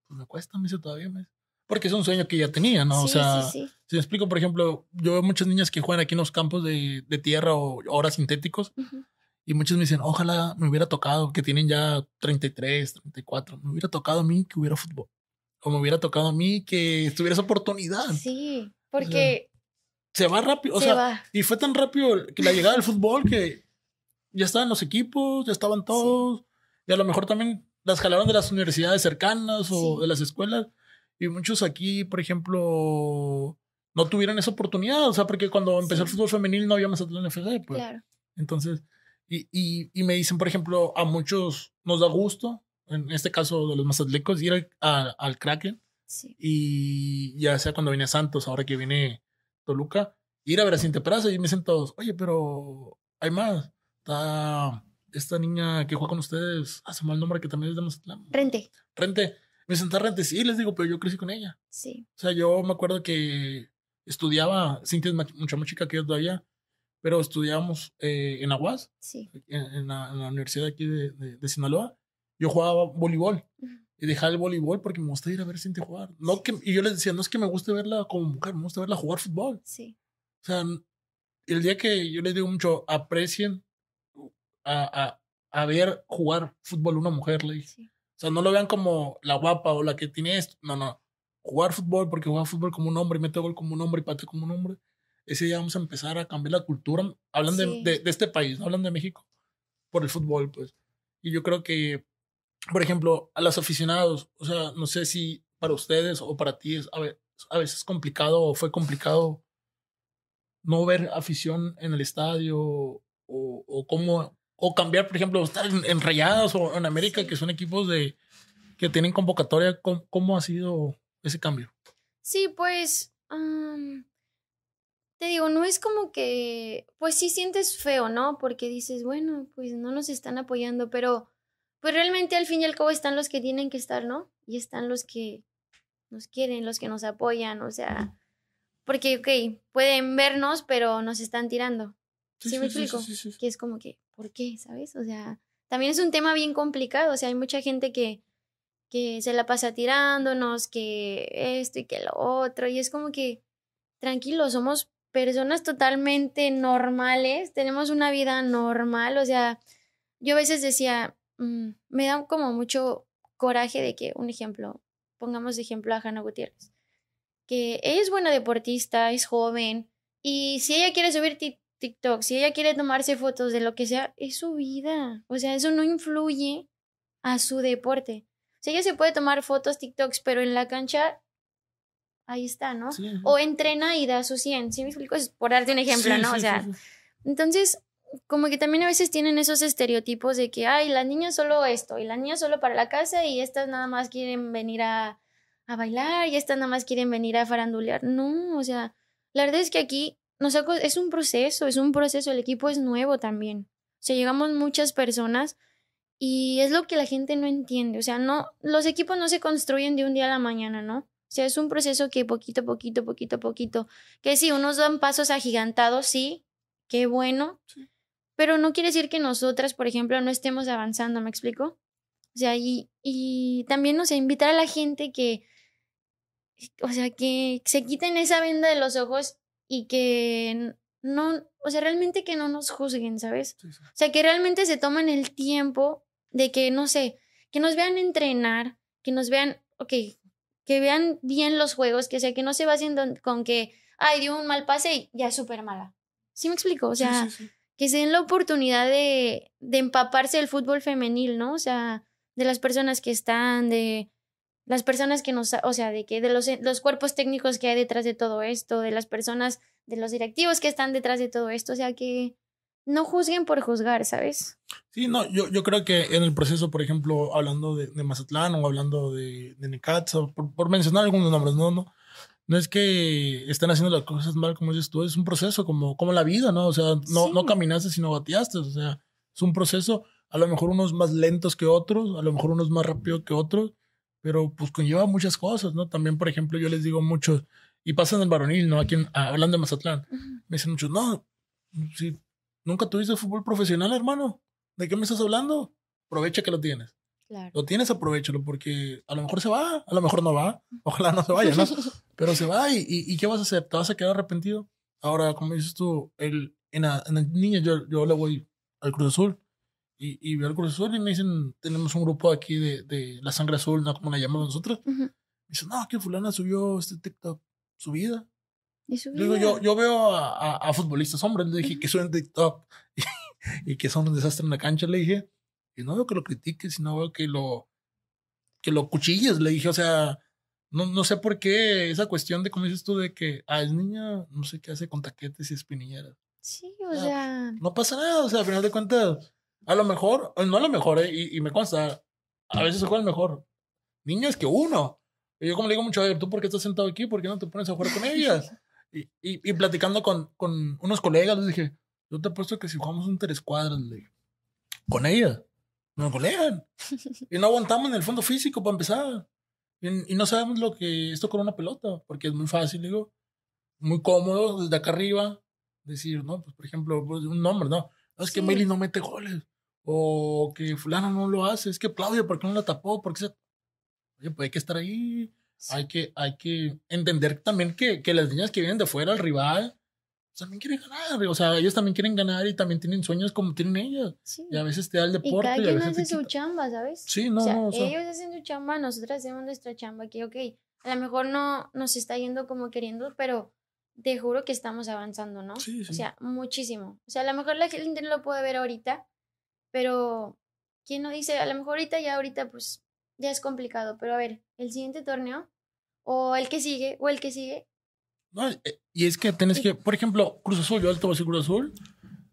Pues me cuesta, me dice todavía, me Porque es un sueño que ya tenía, ¿no? o sea, sí, si me explico, por ejemplo, yo veo muchas niñas que juegan aquí en los campos de, tierra o horas sintéticos. Y muchas me dicen, ojalá me hubiera tocado, que tienen ya 33, 34, me hubiera tocado a mí que hubiera fútbol. O me hubiera tocado a mí que tuviera esa oportunidad. Sí, porque se va rápido. O sea, y fue tan rápido que la llegada del fútbol que ya estaban los equipos, ya estaban todos. Y a lo mejor también las jalaron de las universidades cercanas o de las escuelas. Y muchos aquí, por ejemplo, no tuvieron esa oportunidad. O sea, porque cuando empezó el fútbol femenil no había más atletas FC. E, pues. Claro. Entonces, y, me dicen, por ejemplo, a muchos nos da gusto, en este caso de los atléticos ir al, al Kraken. Y ya sea cuando viene Santos, ahora que viene Toluca, ir a ver a Cintia Peraza y me dicen todos, oye, pero hay más. Está esta niña que juega con ustedes, hace ah, mal nombre, que también es de Mazatlán. Rente. Rente. Me senté rente, sí, les digo, pero yo crecí con ella. Sí. O sea, yo me acuerdo que estudiaba, Cintia es mucha más chica que yo todavía, pero estudiamos eh, en Aguas, sí. en, la, universidad aquí de, Sinaloa. Yo jugaba voleibol y dejar el voleibol porque me gusta ir a ver gente jugar. No que, y yo les decía, no es que me guste verla como mujer, me gusta verla jugar fútbol. Sí. O sea, el día que yo les digo mucho, aprecien a, ver jugar fútbol una mujer, le O sea, no lo vean como la guapa o la que tiene esto. No, no. Jugar fútbol porque juega fútbol como un hombre, y mete gol como un hombre y pate como un hombre. Ese día vamos a empezar a cambiar la cultura. Hablan de, de, este país, no hablan de México. Por el fútbol, pues. Y yo creo que por ejemplo, a los aficionados, o sea, no sé si para ustedes o para ti es a, ver, a veces complicado o fue complicado no ver afición en el estadio o, o cómo, o cambiar, por ejemplo, estar en, Rayados o en América, que son equipos de que tienen convocatoria, ¿cómo, ha sido ese cambio? Sí, pues, te digo, no es como que, pues sí sientes feo, ¿no? Porque dices, bueno, pues no nos están apoyando, pero pues realmente al fin y al cabo están los que tienen que estar, ¿no? Y están los que nos quieren, los que nos apoyan, o sea, porque, ok, pueden vernos, pero nos están tirando. ¿Sí, me explico? que es como que, ¿por qué? ¿Sabes? O sea, también es un tema bien complicado, o sea, hay mucha gente que, que se la pasa tirándonos, que esto y que lo otro, y es como que, tranquilo, somos personas totalmente normales, tenemos una vida normal, o sea, yo a veces decía, Mm, me da como mucho coraje de que, un ejemplo, pongamos de ejemplo a Hanna Gutiérrez, que ella es buena deportista, es joven, y si ella quiere subir TikTok, si ella quiere tomarse fotos de lo que sea, es su vida. O sea, eso no influye a su deporte. O sea, ella se puede tomar fotos, TikToks, pero en la cancha ahí está, ¿no? o entrena y da su 100. ¿Sí me explico? Es por darte un ejemplo, ¿no? O sea, entonces como que también a veces tienen esos estereotipos de que, ay, las niñas solo esto, y la niña solo para la casa, y estas nada más quieren venir a, a bailar, y estas nada más quieren venir a farandulear. No, o sea, la verdad es que aquí nos es un proceso, es un proceso, el equipo es nuevo también. O sea, llegamos muchas personas y es lo que la gente no entiende. O sea, no, los equipos no se construyen de un día a la mañana, ¿no? O sea, es un proceso que poquito, poquito, poquito, a poquito, que sí, unos dan pasos agigantados, sí, qué bueno pero no quiere decir que nosotras, por ejemplo, no estemos avanzando, ¿me explico? O sea, y, también, nos sé, invitar a la gente que, o sea, que se quiten esa venda de los ojos y que no, o sea, realmente que no nos juzguen, ¿sabes? O sea, que realmente se tomen el tiempo de que, no sé, que nos vean entrenar, que nos vean, ok, que vean bien los juegos, que sea, que no se va haciendo con que, ay, dio un mal pase y ya es súper mala. ¿Sí me explico? O sea, que se den la oportunidad de, de empaparse del fútbol femenil, ¿no? O sea, de las personas que están, de las personas que nos, o sea, de que de los, los cuerpos técnicos que hay detrás de todo esto, de las personas, de los directivos que están detrás de todo esto, o sea, que no juzguen por juzgar, ¿sabes? Sí, no, yo, creo que en el proceso, por ejemplo, hablando de, Mazatlán o hablando de, de o por, por, mencionar algunos nombres, ¿no? no no es que estén haciendo las cosas mal, como dices tú, es un proceso, como, como la vida, ¿no? O sea, no, no caminaste, sino bateaste, o sea, es un proceso, a lo mejor unos más lentos que otros, a lo mejor unos más rápidos que otros, pero pues conlleva muchas cosas, ¿no? También, por ejemplo, yo les digo mucho, y pasan en el varonil, ¿no? Aquí ah, hablando de Mazatlán, me dicen muchos, no, si nunca tuviste fútbol profesional, hermano, ¿de qué me estás hablando? Aprovecha que lo tienes. Lo tienes, aprovechalo, porque a lo mejor se va, a lo mejor no va, ojalá no se vaya, ¿no? Pero se va y, y, ¿qué vas a hacer? ¿Te vas a quedar arrepentido? Ahora, como dices tú, el, en, la, en niña yo, yo le voy al Cruz Azul y, y veo al Cruz Azul y me dicen, tenemos un grupo aquí de, de la sangre azul, ¿no? Como la llamamos nosotros. dicen, no, que fulana subió este TikTok, su vida. ¿Y su vida? Yo, digo, yo, yo veo a, a, futbolistas hombres, le dije que suben TikTok y, que son un desastre en la cancha, le dije. Y no veo que lo critiques, sino veo que lo, que lo cuchilles, le dije, o sea, no, no sé por qué esa cuestión de, cómo dices tú, de que ah, es niña, no sé qué hace con taquetes y espinilleras. Sí, o no, sea. No pasa nada, o sea, al final de cuentas, a lo mejor, no a lo mejor, eh, y, y, me consta, a veces se juega el mejor. es que uno. Y yo, como le digo mucho, a ver, ¿tú por qué estás sentado aquí? ¿Por qué no te pones a jugar con ellas? y, y, y, platicando con, con unos colegas, les dije, yo te apuesto que si jugamos un tres cuadras, con ellas, nos golean. y no aguantamos en el fondo físico para empezar. Y, no sabemos lo que esto con una pelota, porque es muy fácil, digo, muy cómodo desde acá arriba. Decir, no, pues por ejemplo, pues, un nombre, no. es que Meli no mete goles. O que fulano no lo hace. Es que Claudia, ¿por qué no la tapó? porque se... Oye, pues hay que estar ahí. Hay, que, hay que entender también que, que las niñas que vienen de fuera, el rival, también quieren ganar, o sea, ellos también quieren ganar y también tienen sueños como tienen ellos. Y a veces te da el deporte. Y cada quien hace su chamba, ¿sabes? Sí, no, o sea, no, ellos hacen su chamba, nosotros hacemos nuestra chamba, aquí ok, a lo mejor no nos está yendo como queriendo, pero te juro que estamos avanzando, ¿no? Sí, sí. O sea, muchísimo. O sea, a lo mejor la gente lo puede ver ahorita, pero ¿quién no dice? A lo mejor ahorita ya ahorita pues ya es complicado, pero a ver, el siguiente torneo o el que sigue o el que sigue no, eh, y es que tienes que, por ejemplo, Cruz Azul, yo alto voy a decir Cruz Azul,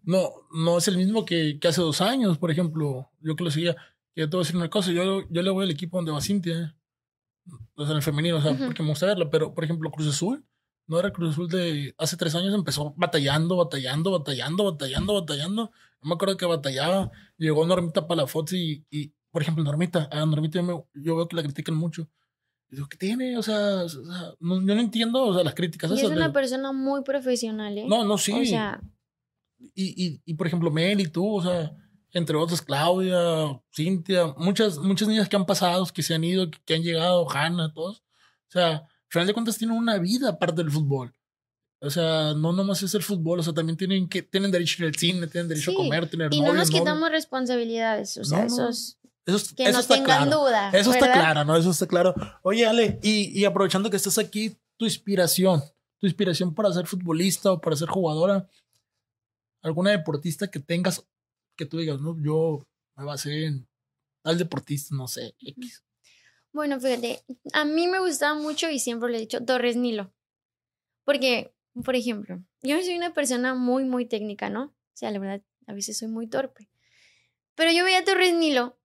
no, no es el mismo que, que, hace dos años, por ejemplo, yo que lo seguía, que te voy a decir una cosa, yo, yo le voy al equipo donde va Cintia, ¿eh? o en el femenino, o sea, porque me gusta verla, pero por ejemplo, Cruz Azul, no era Cruz Azul de hace tres años, empezó batallando, batallando, batallando, batallando, batallando. No me acuerdo que batallaba. Llegó Normita Palafox y, y por ejemplo, Normita, a Normita yo veo que la critican mucho. ¿qué tiene? O sea, o sea yo no entiendo o sea, las críticas. Y es una persona muy profesional, ¿eh? No, no, sí. O sea... Y, y, y, por ejemplo, Mel y tú, o sea, entre otras, Claudia, Cintia, muchas, muchas niñas que han pasado, que se han ido, que, han llegado, Hanna, todos. O sea, al final de cuentas tienen una vida aparte del fútbol. O sea, no nomás es el fútbol, o sea, también tienen que tienen derecho en el cine, tienen derecho a comer, tener Y no nos quitamos responsabilidades, o sea, esos... Eso, que no está tengan claro. duda. Eso está claro, ¿no? Eso está claro. Oye, Ale, y, y, aprovechando que estás aquí, tu inspiración, tu inspiración para ser futbolista o para ser jugadora, alguna deportista que tengas, que tú digas, no, yo me basé en tal deportista, no sé, X. Bueno, fíjate, a mí me gustaba mucho y siempre le he dicho Torres Nilo. Porque, por ejemplo, yo soy una persona muy, muy técnica, ¿no? O sea, la verdad, a veces soy muy torpe. Pero yo veía a Torres Nilo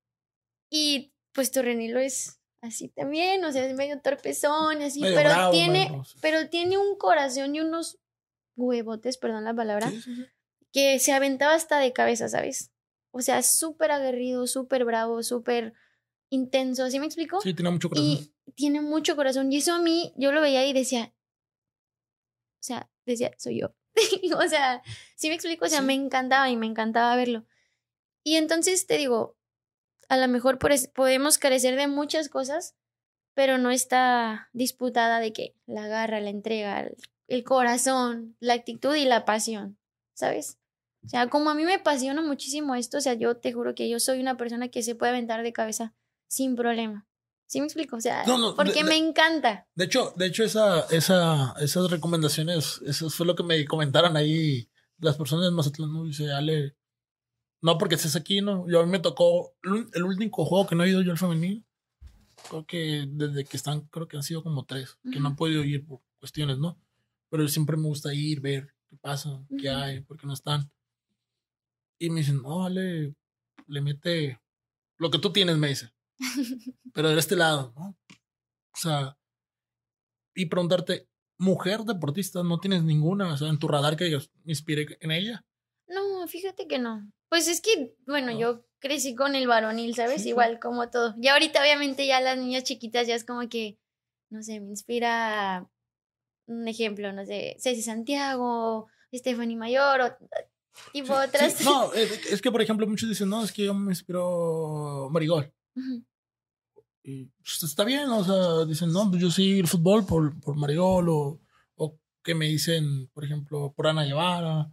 y pues tu Renilo es así también, o sea, es medio torpezón, así, pero tiene, pero tiene un corazón y unos huevotes, perdón la palabra, que se aventaba hasta de cabeza, ¿sabes? O sea, súper aguerrido, súper bravo, súper intenso, ¿sí me explico? Sí, tiene mucho corazón. Y tiene mucho corazón. Y eso a mí, yo lo veía y decía, o sea, decía, soy yo. o sea, ¿sí me explico? O sea, me encantaba y me encantaba verlo. Y entonces te digo, a lo mejor podemos carecer de muchas cosas, pero no está disputada de que la garra, la entrega, el corazón, la actitud y la pasión, ¿sabes? O sea, como a mí me apasiona muchísimo esto, o sea, yo te juro que yo soy una persona que se puede aventar de cabeza sin problema. ¿Sí me explico? O sea, porque me encanta. De hecho, de hecho esa, esa, esas recomendaciones, eso fue lo que me comentaron ahí las personas de Mazatlán, dice Ale, no, porque estés aquí, ¿no? Yo a mí me tocó el único juego que no he ido yo al femenino, Creo que desde que están, creo que han sido como tres, que no han podido ir por cuestiones, ¿no? Pero siempre me gusta ir, ver qué pasa, qué hay, por qué no están. Y me dicen, no, dale, le mete lo que tú tienes, me dice. Pero de este lado, ¿no? O sea, y preguntarte, mujer deportista, no tienes ninguna, o sea, en tu radar que me inspire en ella. No, fíjate que no. Pues es que, bueno, yo crecí con el varonil, ¿sabes? Igual como todo. Y ahorita obviamente ya las niñas chiquitas ya es como que, no sé, me inspira un ejemplo, no sé, Ceci Santiago, Stephanie Mayor, o, tipo otras. No, es que por ejemplo muchos dicen, no, es que yo me inspiro Marigol. Y pues, está bien, o sea, dicen, no, pues, yo sí fútbol por Marigol o que me dicen, por ejemplo, por Ana Guevara.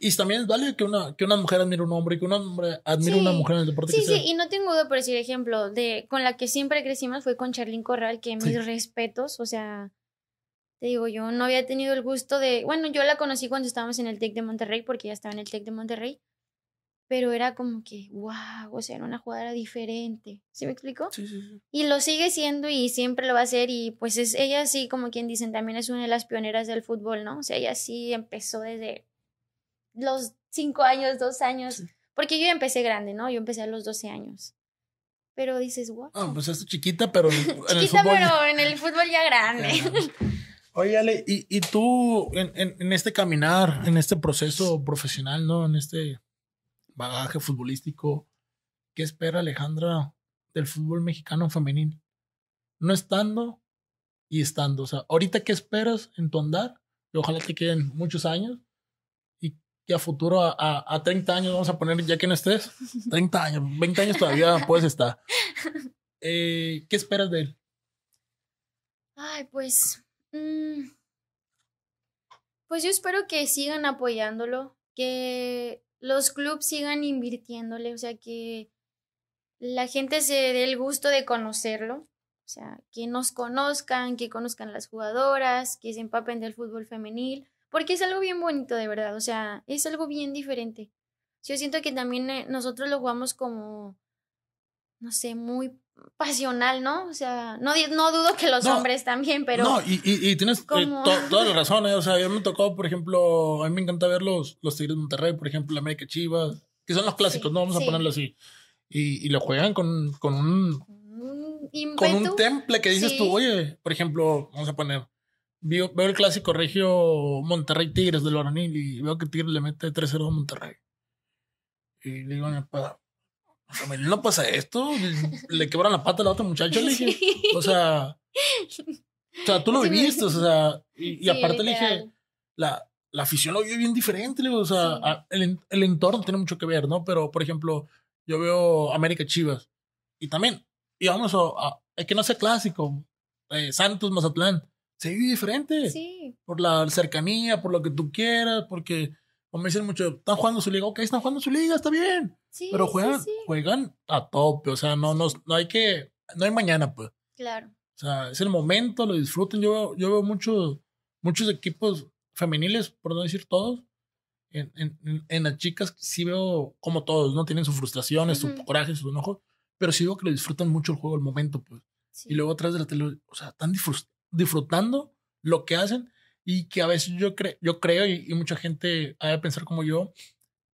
y también es válido que una, que una mujer admire un hombre y que un hombre admire una mujer en el deporte. Sí, sí, y no tengo duda por decir ejemplo, de con la que siempre crecimos fue con Charlyn Corral, que mis respetos, o sea, te digo, yo no había tenido el gusto de, bueno, yo la conocí cuando estábamos en el TEC de Monterrey, porque ya estaba en el TEC de Monterrey, pero era como que, wow, o sea, era una jugadora diferente. ¿Sí me explico? Sí, sí, sí. Y lo sigue siendo y siempre lo va a ser y pues es ella sí, como quien dicen, también es una de las pioneras del fútbol, ¿no? O sea, ella sí empezó desde los cinco años, dos años, porque yo empecé grande, ¿no? Yo empecé a los 12 años. Pero dices, wow. Ah, pues es chiquita, pero en chiquita, el fútbol... pero en el fútbol ya grande. Oye, Ale, y, tú en, este caminar, en este proceso profesional, ¿no? En este bagaje futbolístico. ¿Qué espera Alejandra del fútbol mexicano femenil? No estando y estando. O sea, ahorita qué esperas en tu andar, ojalá te queden muchos años y que a futuro, a, 30 años, vamos a poner ya que no estés, 30 años, 20 años todavía puedes estar. Eh, ¿Qué esperas de él? Ay, pues. Mm, pues yo espero que sigan apoyándolo, que los clubs sigan invirtiéndole, o sea, que la gente se dé el gusto de conocerlo, o sea, que nos conozcan, que conozcan las jugadoras, que se empapen del fútbol femenil, porque es algo bien bonito de verdad, o sea, es algo bien diferente. Yo siento que también eh, nosotros lo jugamos como no sé, muy pasional, ¿no? O sea, no, no dudo que los hombres también, pero... No, y, tienes eh, todas las razones, o sea, a mí me tocó, por ejemplo, a mí me encanta ver los, Tigres de Monterrey, por ejemplo, la América Chivas, que son los clásicos, ¿no? Vamos a ponerlo así. Y, lo juegan con, un... Con un temple que dices tú, oye, por ejemplo, vamos a poner, veo, el clásico regio Monterrey Tigres del Loranil, y veo que Tigres le mete 3-0 a Monterrey. Y le digo, o sea, no pasa esto, le quebran la pata a la otra muchacha, le dije, o sea, o sea, tú lo viviste, o sea, y, aparte le dije, la, la afición lo vive bien diferente, o sea, el, el entorno tiene mucho que ver, ¿no? Pero, por ejemplo, yo veo América Chivas y también, y vamos a, es que no sea clásico, eh, Santos, Mazatlán, se vive diferente. Por la cercanía, por lo que tú quieras, porque me dicen mucho, están jugando su liga, ok, están jugando su liga, está bien. pero juegan, juegan a tope, o sea, no, no, no hay que, no hay mañana, pues. Claro. O sea, es el momento, lo disfruten. Yo, yo veo muchos, muchos equipos femeniles, por no decir todos, en, en, en, las chicas sí veo como todos, ¿no? Tienen sus frustraciones, su coraje, su enojo, pero sí veo que lo disfrutan mucho el juego, el momento, pues. Y luego atrás de la tele, o sea, están disfrutando lo que hacen y que a veces yo, yo creo, y, mucha gente ha de pensar como yo,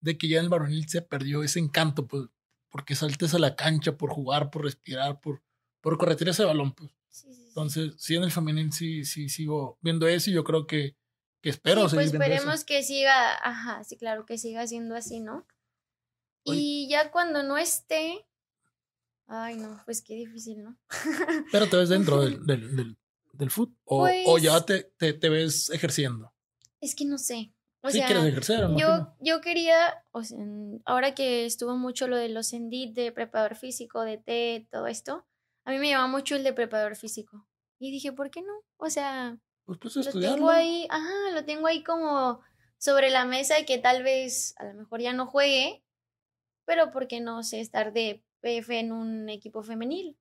de que ya en el varonil se perdió ese encanto, pues, porque saltes a la cancha por jugar, por respirar, por, por ese balón, pues. Entonces, sí, en el femenil sí, sí sigo viendo eso y yo creo que, que espero Pues esperemos que siga, ajá, sí, claro, que siga siendo así, ¿no? Y ya cuando no esté, ay, no, pues qué difícil, ¿no? Pero te ves dentro del del fútbol? O, ya pues te, te, ves ejerciendo? Es que no sé. O sea, quieres ejercer, yo, yo quería, o sea, ahora que estuvo mucho lo de los ENDIT de preparador físico, de T, todo esto, a mí me llama mucho el de preparador físico. Y dije, ¿por qué no? O sea, pues, pues, lo tengo ahí, lo tengo ahí como sobre la mesa y que tal vez a lo mejor ya no juegue, pero porque no sé estar de PF en un equipo femenil?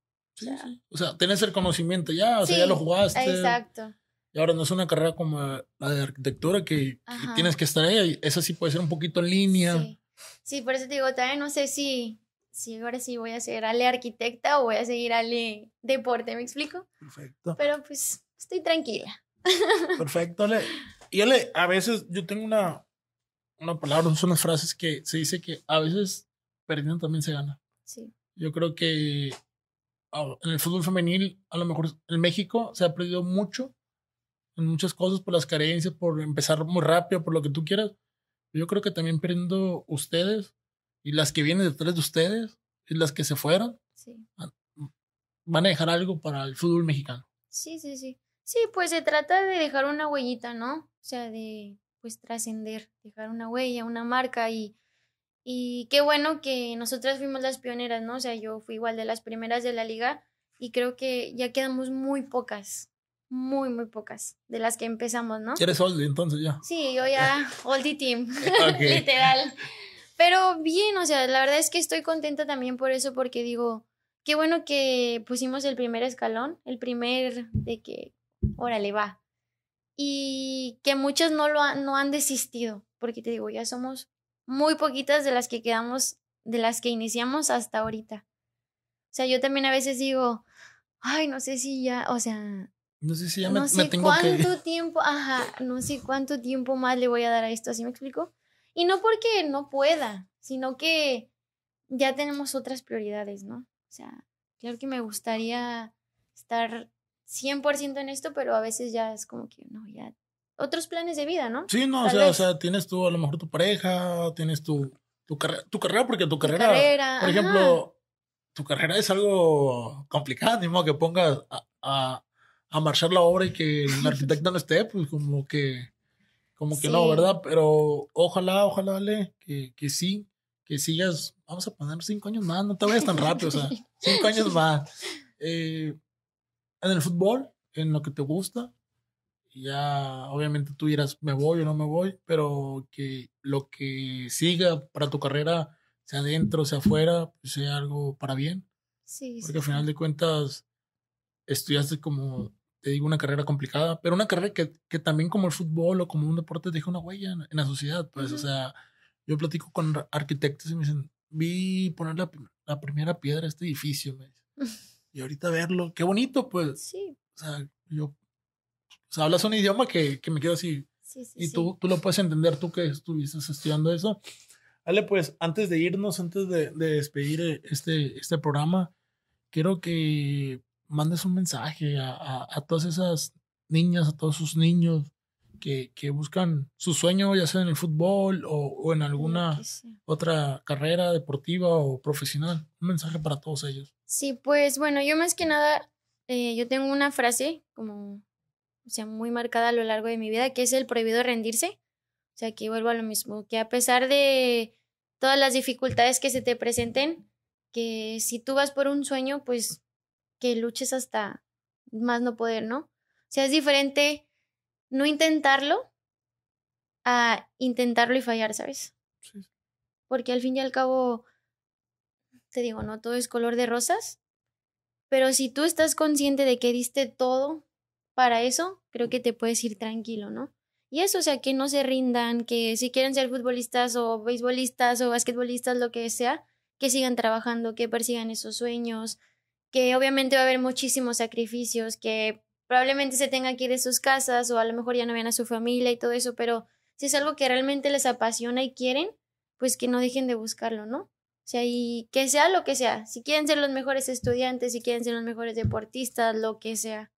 o, sea, sí. tenés el conocimiento ya, o sea, ya lo jugaste. Exacto. Y ahora no es una carrera como la de arquitectura que, tienes que estar ahí. Esa sí puede ser un poquito en línea. Sí, por eso te digo, también no sé si, si ahora sí voy a ser ale arquitecta o voy a seguir ale deporte, ¿me explico? Perfecto. Pero pues estoy tranquila. Perfecto, Ale. Y Ale, a veces yo tengo una, una palabra, son unas frases que se dice que a veces perdiendo también se gana. Sí. Yo creo que en el fútbol femenil, a lo mejor en México se ha perdido mucho en muchas cosas por las carencias, por empezar muy rápido, por lo que tú quieras. Yo creo que también perdiendo ustedes y las que vienen detrás de ustedes y las que se fueron, sí. van a dejar algo para el fútbol mexicano. Sí, sí, sí. Sí, pues se trata de dejar una huellita, ¿no? O sea, de pues trascender, dejar una huella, una marca y y qué bueno que nosotras fuimos las pioneras, ¿no? O sea, yo fui igual de las primeras de la liga y creo que ya quedamos muy pocas, muy, muy pocas de las que empezamos, ¿no? ¿Eres oldie entonces ya? Sí, yo ya oldie team, literal. Pero bien, o sea, la verdad es que estoy contenta también por eso porque digo, qué bueno que pusimos el primer escalón, el primer de que, órale, va. Y que muchos no, lo no han desistido, porque te digo, ya somos muy poquitas de las que quedamos, de las que iniciamos hasta ahorita. O sea, yo también a veces digo, ay, no sé si ya, o sea... No sé si ya me, no sé cuánto tiempo, ajá, no sé cuánto tiempo más le voy a dar a esto, ¿así me explico? Y no porque no pueda, sino que ya tenemos otras prioridades, ¿no? O sea, claro que me gustaría estar 100% en esto, pero a veces ya es como que, no, ya otros planes de vida, ¿no? Sí, no, o sea, tienes tú a lo mejor tu pareja, tienes tu, tu, carrera, porque tu carrera, por ejemplo, tu carrera es algo complicado, mismo que pongas a, marchar la obra y que el arquitecto no esté, pues como que, como que no, ¿verdad? Pero ojalá, ojalá, Ale, que, sí, que sigas, vamos a poner cinco años más, no te vayas tan rápido, o sea, cinco años más. Eh, en el fútbol, en lo que te gusta, ya obviamente tú dirás, me voy o no me voy, pero que lo que siga para tu carrera, sea adentro, sea afuera, pues, sea algo para bien. Sí. Porque al final de cuentas, estudiaste como, te digo, una carrera complicada, pero una carrera que, que también como el fútbol o como un deporte deja una huella en, la sociedad. Pues, o sea, yo platico con arquitectos y me dicen, vi poner la, la primera piedra a este edificio, y ahorita verlo, qué bonito, pues. Sí. O sea, yo o sea, hablas un idioma que, que me quedo así. Sí, sí, y tú, tú lo puedes entender, tú que estuviste estudiando eso. Ale, pues antes de irnos, antes de, de, despedir eh, este, este programa, quiero que mandes un mensaje a, a, todas esas niñas, a todos sus niños que, que, buscan su sueño, ya sea en el fútbol o, o en alguna otra carrera deportiva o profesional. Un mensaje para todos ellos. Sí, pues bueno, yo más que nada, eh, yo tengo una frase como o sea, muy marcada a lo largo de mi vida, que es el prohibido rendirse. O sea, aquí vuelvo a lo mismo, que a pesar de todas las dificultades que se te presenten, que si tú vas por un sueño, pues que luches hasta más no poder, ¿no? O sea, es diferente no intentarlo a intentarlo y fallar, ¿sabes? Porque al fin y al cabo, te digo, no todo es color de rosas, pero si tú estás consciente de que diste todo, para eso creo que te puedes ir tranquilo, ¿no? Y eso, o sea, que no se rindan, que si quieren ser futbolistas o beisbolistas o basquetbolistas, lo que sea, que sigan trabajando, que persigan esos sueños, que obviamente va a haber muchísimos sacrificios, que probablemente se tenga que ir de sus casas o a lo mejor ya no vean a su familia y todo eso, pero si es algo que realmente les apasiona y quieren, pues que no dejen de buscarlo, ¿no? O sea, y que sea lo que sea, si quieren ser los mejores estudiantes, si quieren ser los mejores deportistas, lo que sea.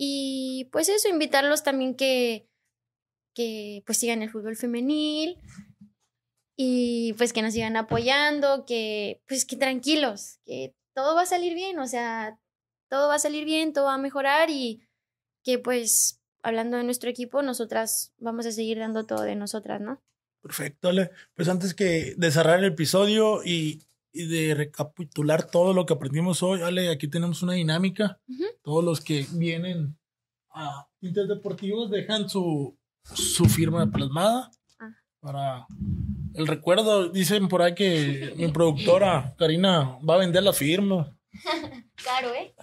Y pues eso, invitarlos también que, que pues sigan el fútbol femenil y pues que nos sigan apoyando, que pues que tranquilos, que todo va a salir bien, o sea, todo va a salir bien, todo va a mejorar y que pues hablando de nuestro equipo, nosotras vamos a seguir dando todo de nosotras, ¿no? Perfecto, Pues antes que de cerrar el episodio y y de recapitular todo lo que aprendimos hoy. Ale, aquí tenemos una dinámica. Todos los que vienen a Tintes Deportivos dejan su, su firma plasmada ah. para el recuerdo. Dicen por ahí que mi productora Karina va a vender la firma. claro, ¿eh?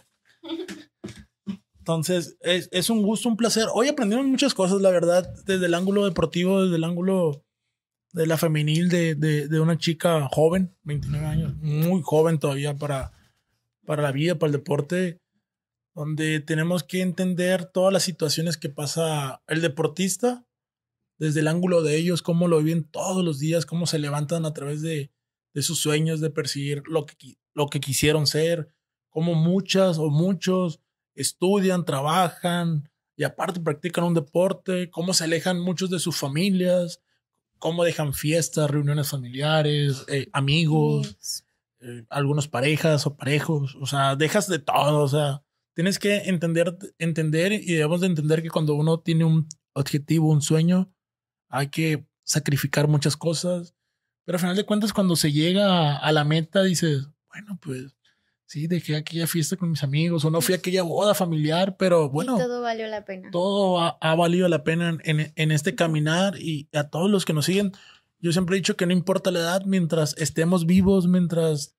Entonces, es, un gusto, un placer. Hoy aprendieron muchas cosas, la verdad, desde el ángulo deportivo, desde el ángulo de la femenil de, una chica joven, 29 años, muy joven todavía para, para la vida, para el deporte, donde tenemos que entender todas las situaciones que pasa el deportista desde el ángulo de ellos, cómo lo viven todos los días, cómo se levantan a través de, sus sueños, de perseguir lo que, lo que quisieron ser, cómo muchas o muchos estudian, trabajan y aparte practican un deporte, cómo se alejan muchos de sus familias, cómo dejan fiestas, reuniones familiares, eh, amigos, eh, algunos parejas o parejos, o sea, dejas de todo, o sea, tienes que entender, entender y debemos de entender que cuando uno tiene un objetivo, un sueño, hay que sacrificar muchas cosas, pero al final de cuentas cuando se llega a la meta dices, bueno, pues sí, dejé aquella fiesta con mis amigos o no fui a aquella boda familiar, pero bueno. todo valió la pena. Todo ha, ha valido la pena en, en, en, este caminar y a todos los que nos siguen. Yo siempre he dicho que no importa la edad, mientras estemos vivos, mientras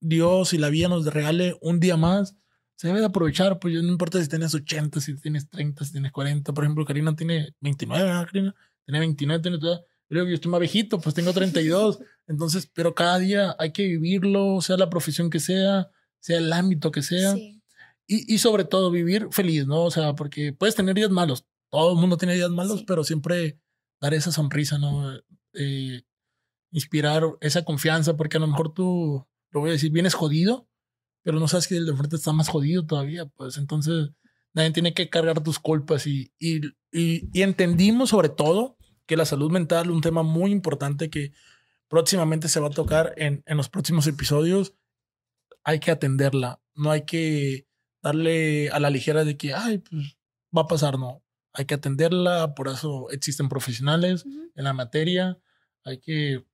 Dios y la vida nos regale un día más, se debe de aprovechar. Pues no importa si tienes 80, si tienes 30, si tienes 40. Por ejemplo, Karina tiene 29, ¿verdad, Karina? Tiene 29, tiene toda. Creo que yo estoy más viejito, pues tengo 32. Entonces, pero cada día hay que vivirlo, sea la profesión que sea, sea el ámbito que sea. Y, sobre todo vivir feliz, ¿no? O sea, porque puedes tener días malos, todo el mundo tiene días malos, pero siempre dar esa sonrisa, ¿no? Eh, inspirar esa confianza, porque a lo mejor tú, lo voy a decir, vienes jodido, pero no sabes que el de frente está más jodido todavía, pues entonces nadie tiene que cargar tus culpas y, y, entendimos sobre todo que la salud mental, un tema muy importante que próximamente se va a tocar en los próximos episodios, hay que atenderla. No hay que darle a la ligera de que, ay, pues va a pasar, no. Hay que atenderla, por eso existen profesionales en la materia. Hay que,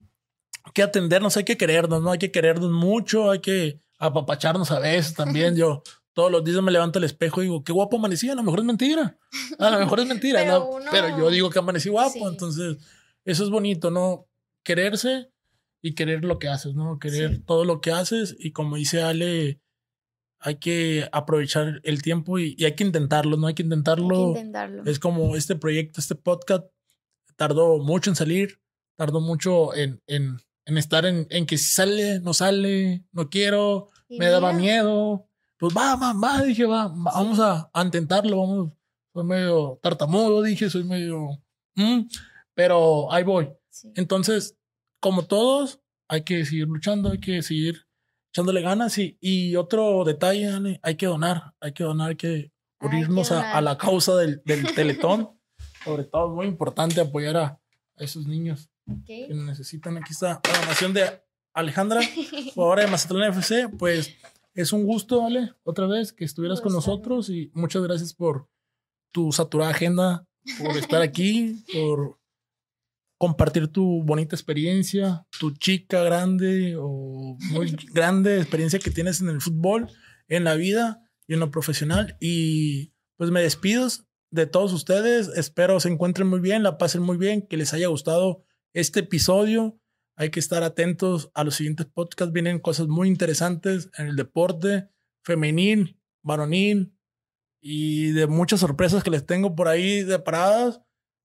que atendernos, hay que querernos, ¿no? Hay que querernos mucho, hay que apapacharnos a veces también. Yo todos los días me levanto al espejo y digo, qué guapo amanecí, a lo mejor es mentira. A lo mejor es mentira, pero, yo digo que amanecí guapo, entonces eso es bonito, ¿no? Quererse y querer lo que haces, ¿no? Querer todo lo que haces y como dice Ale, hay que aprovechar el tiempo y, hay que intentarlo, ¿no? Hay que intentarlo. Es como este proyecto, este podcast, tardó mucho en salir, tardó mucho en, en, en estar en, en que si sale, no sale, no quiero, me daba miedo. Pues va, va, va, dije, va, vamos a, intentarlo, vamos. Soy medio tartamudo, dije, soy medio... Mm, pero ahí voy. Entonces, como todos, hay que seguir luchando, hay que seguir echándole ganas. Y, otro detalle, Ale, hay que donar, hay que donar, hay que unirnos a, la causa del, teletón. Sobre todo, es muy importante apoyar a, esos niños que necesitan. Aquí está la donación de Alejandra, jugadora de Mazatlán FC. Pues es un gusto, Ale, otra vez que estuvieras con nosotros y muchas gracias por tu saturada agenda, por estar aquí, por compartir tu bonita experiencia, tu chica grande o muy grande experiencia que tienes en el fútbol, en la vida y en lo profesional. Y pues me despido de todos ustedes. Espero se encuentren muy bien, la pasen muy bien, que les haya gustado este episodio. Hay que estar atentos a los siguientes podcasts. Vienen cosas muy interesantes en el deporte femenil, varonil y de muchas sorpresas que les tengo por ahí de paradas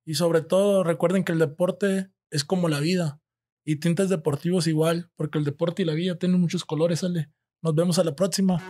y sobre todo, recuerden que el deporte es como la vida. Y tintes deportivos igual, porque el deporte y la vida tienen muchos colores, Ale. Nos vemos a la próxima.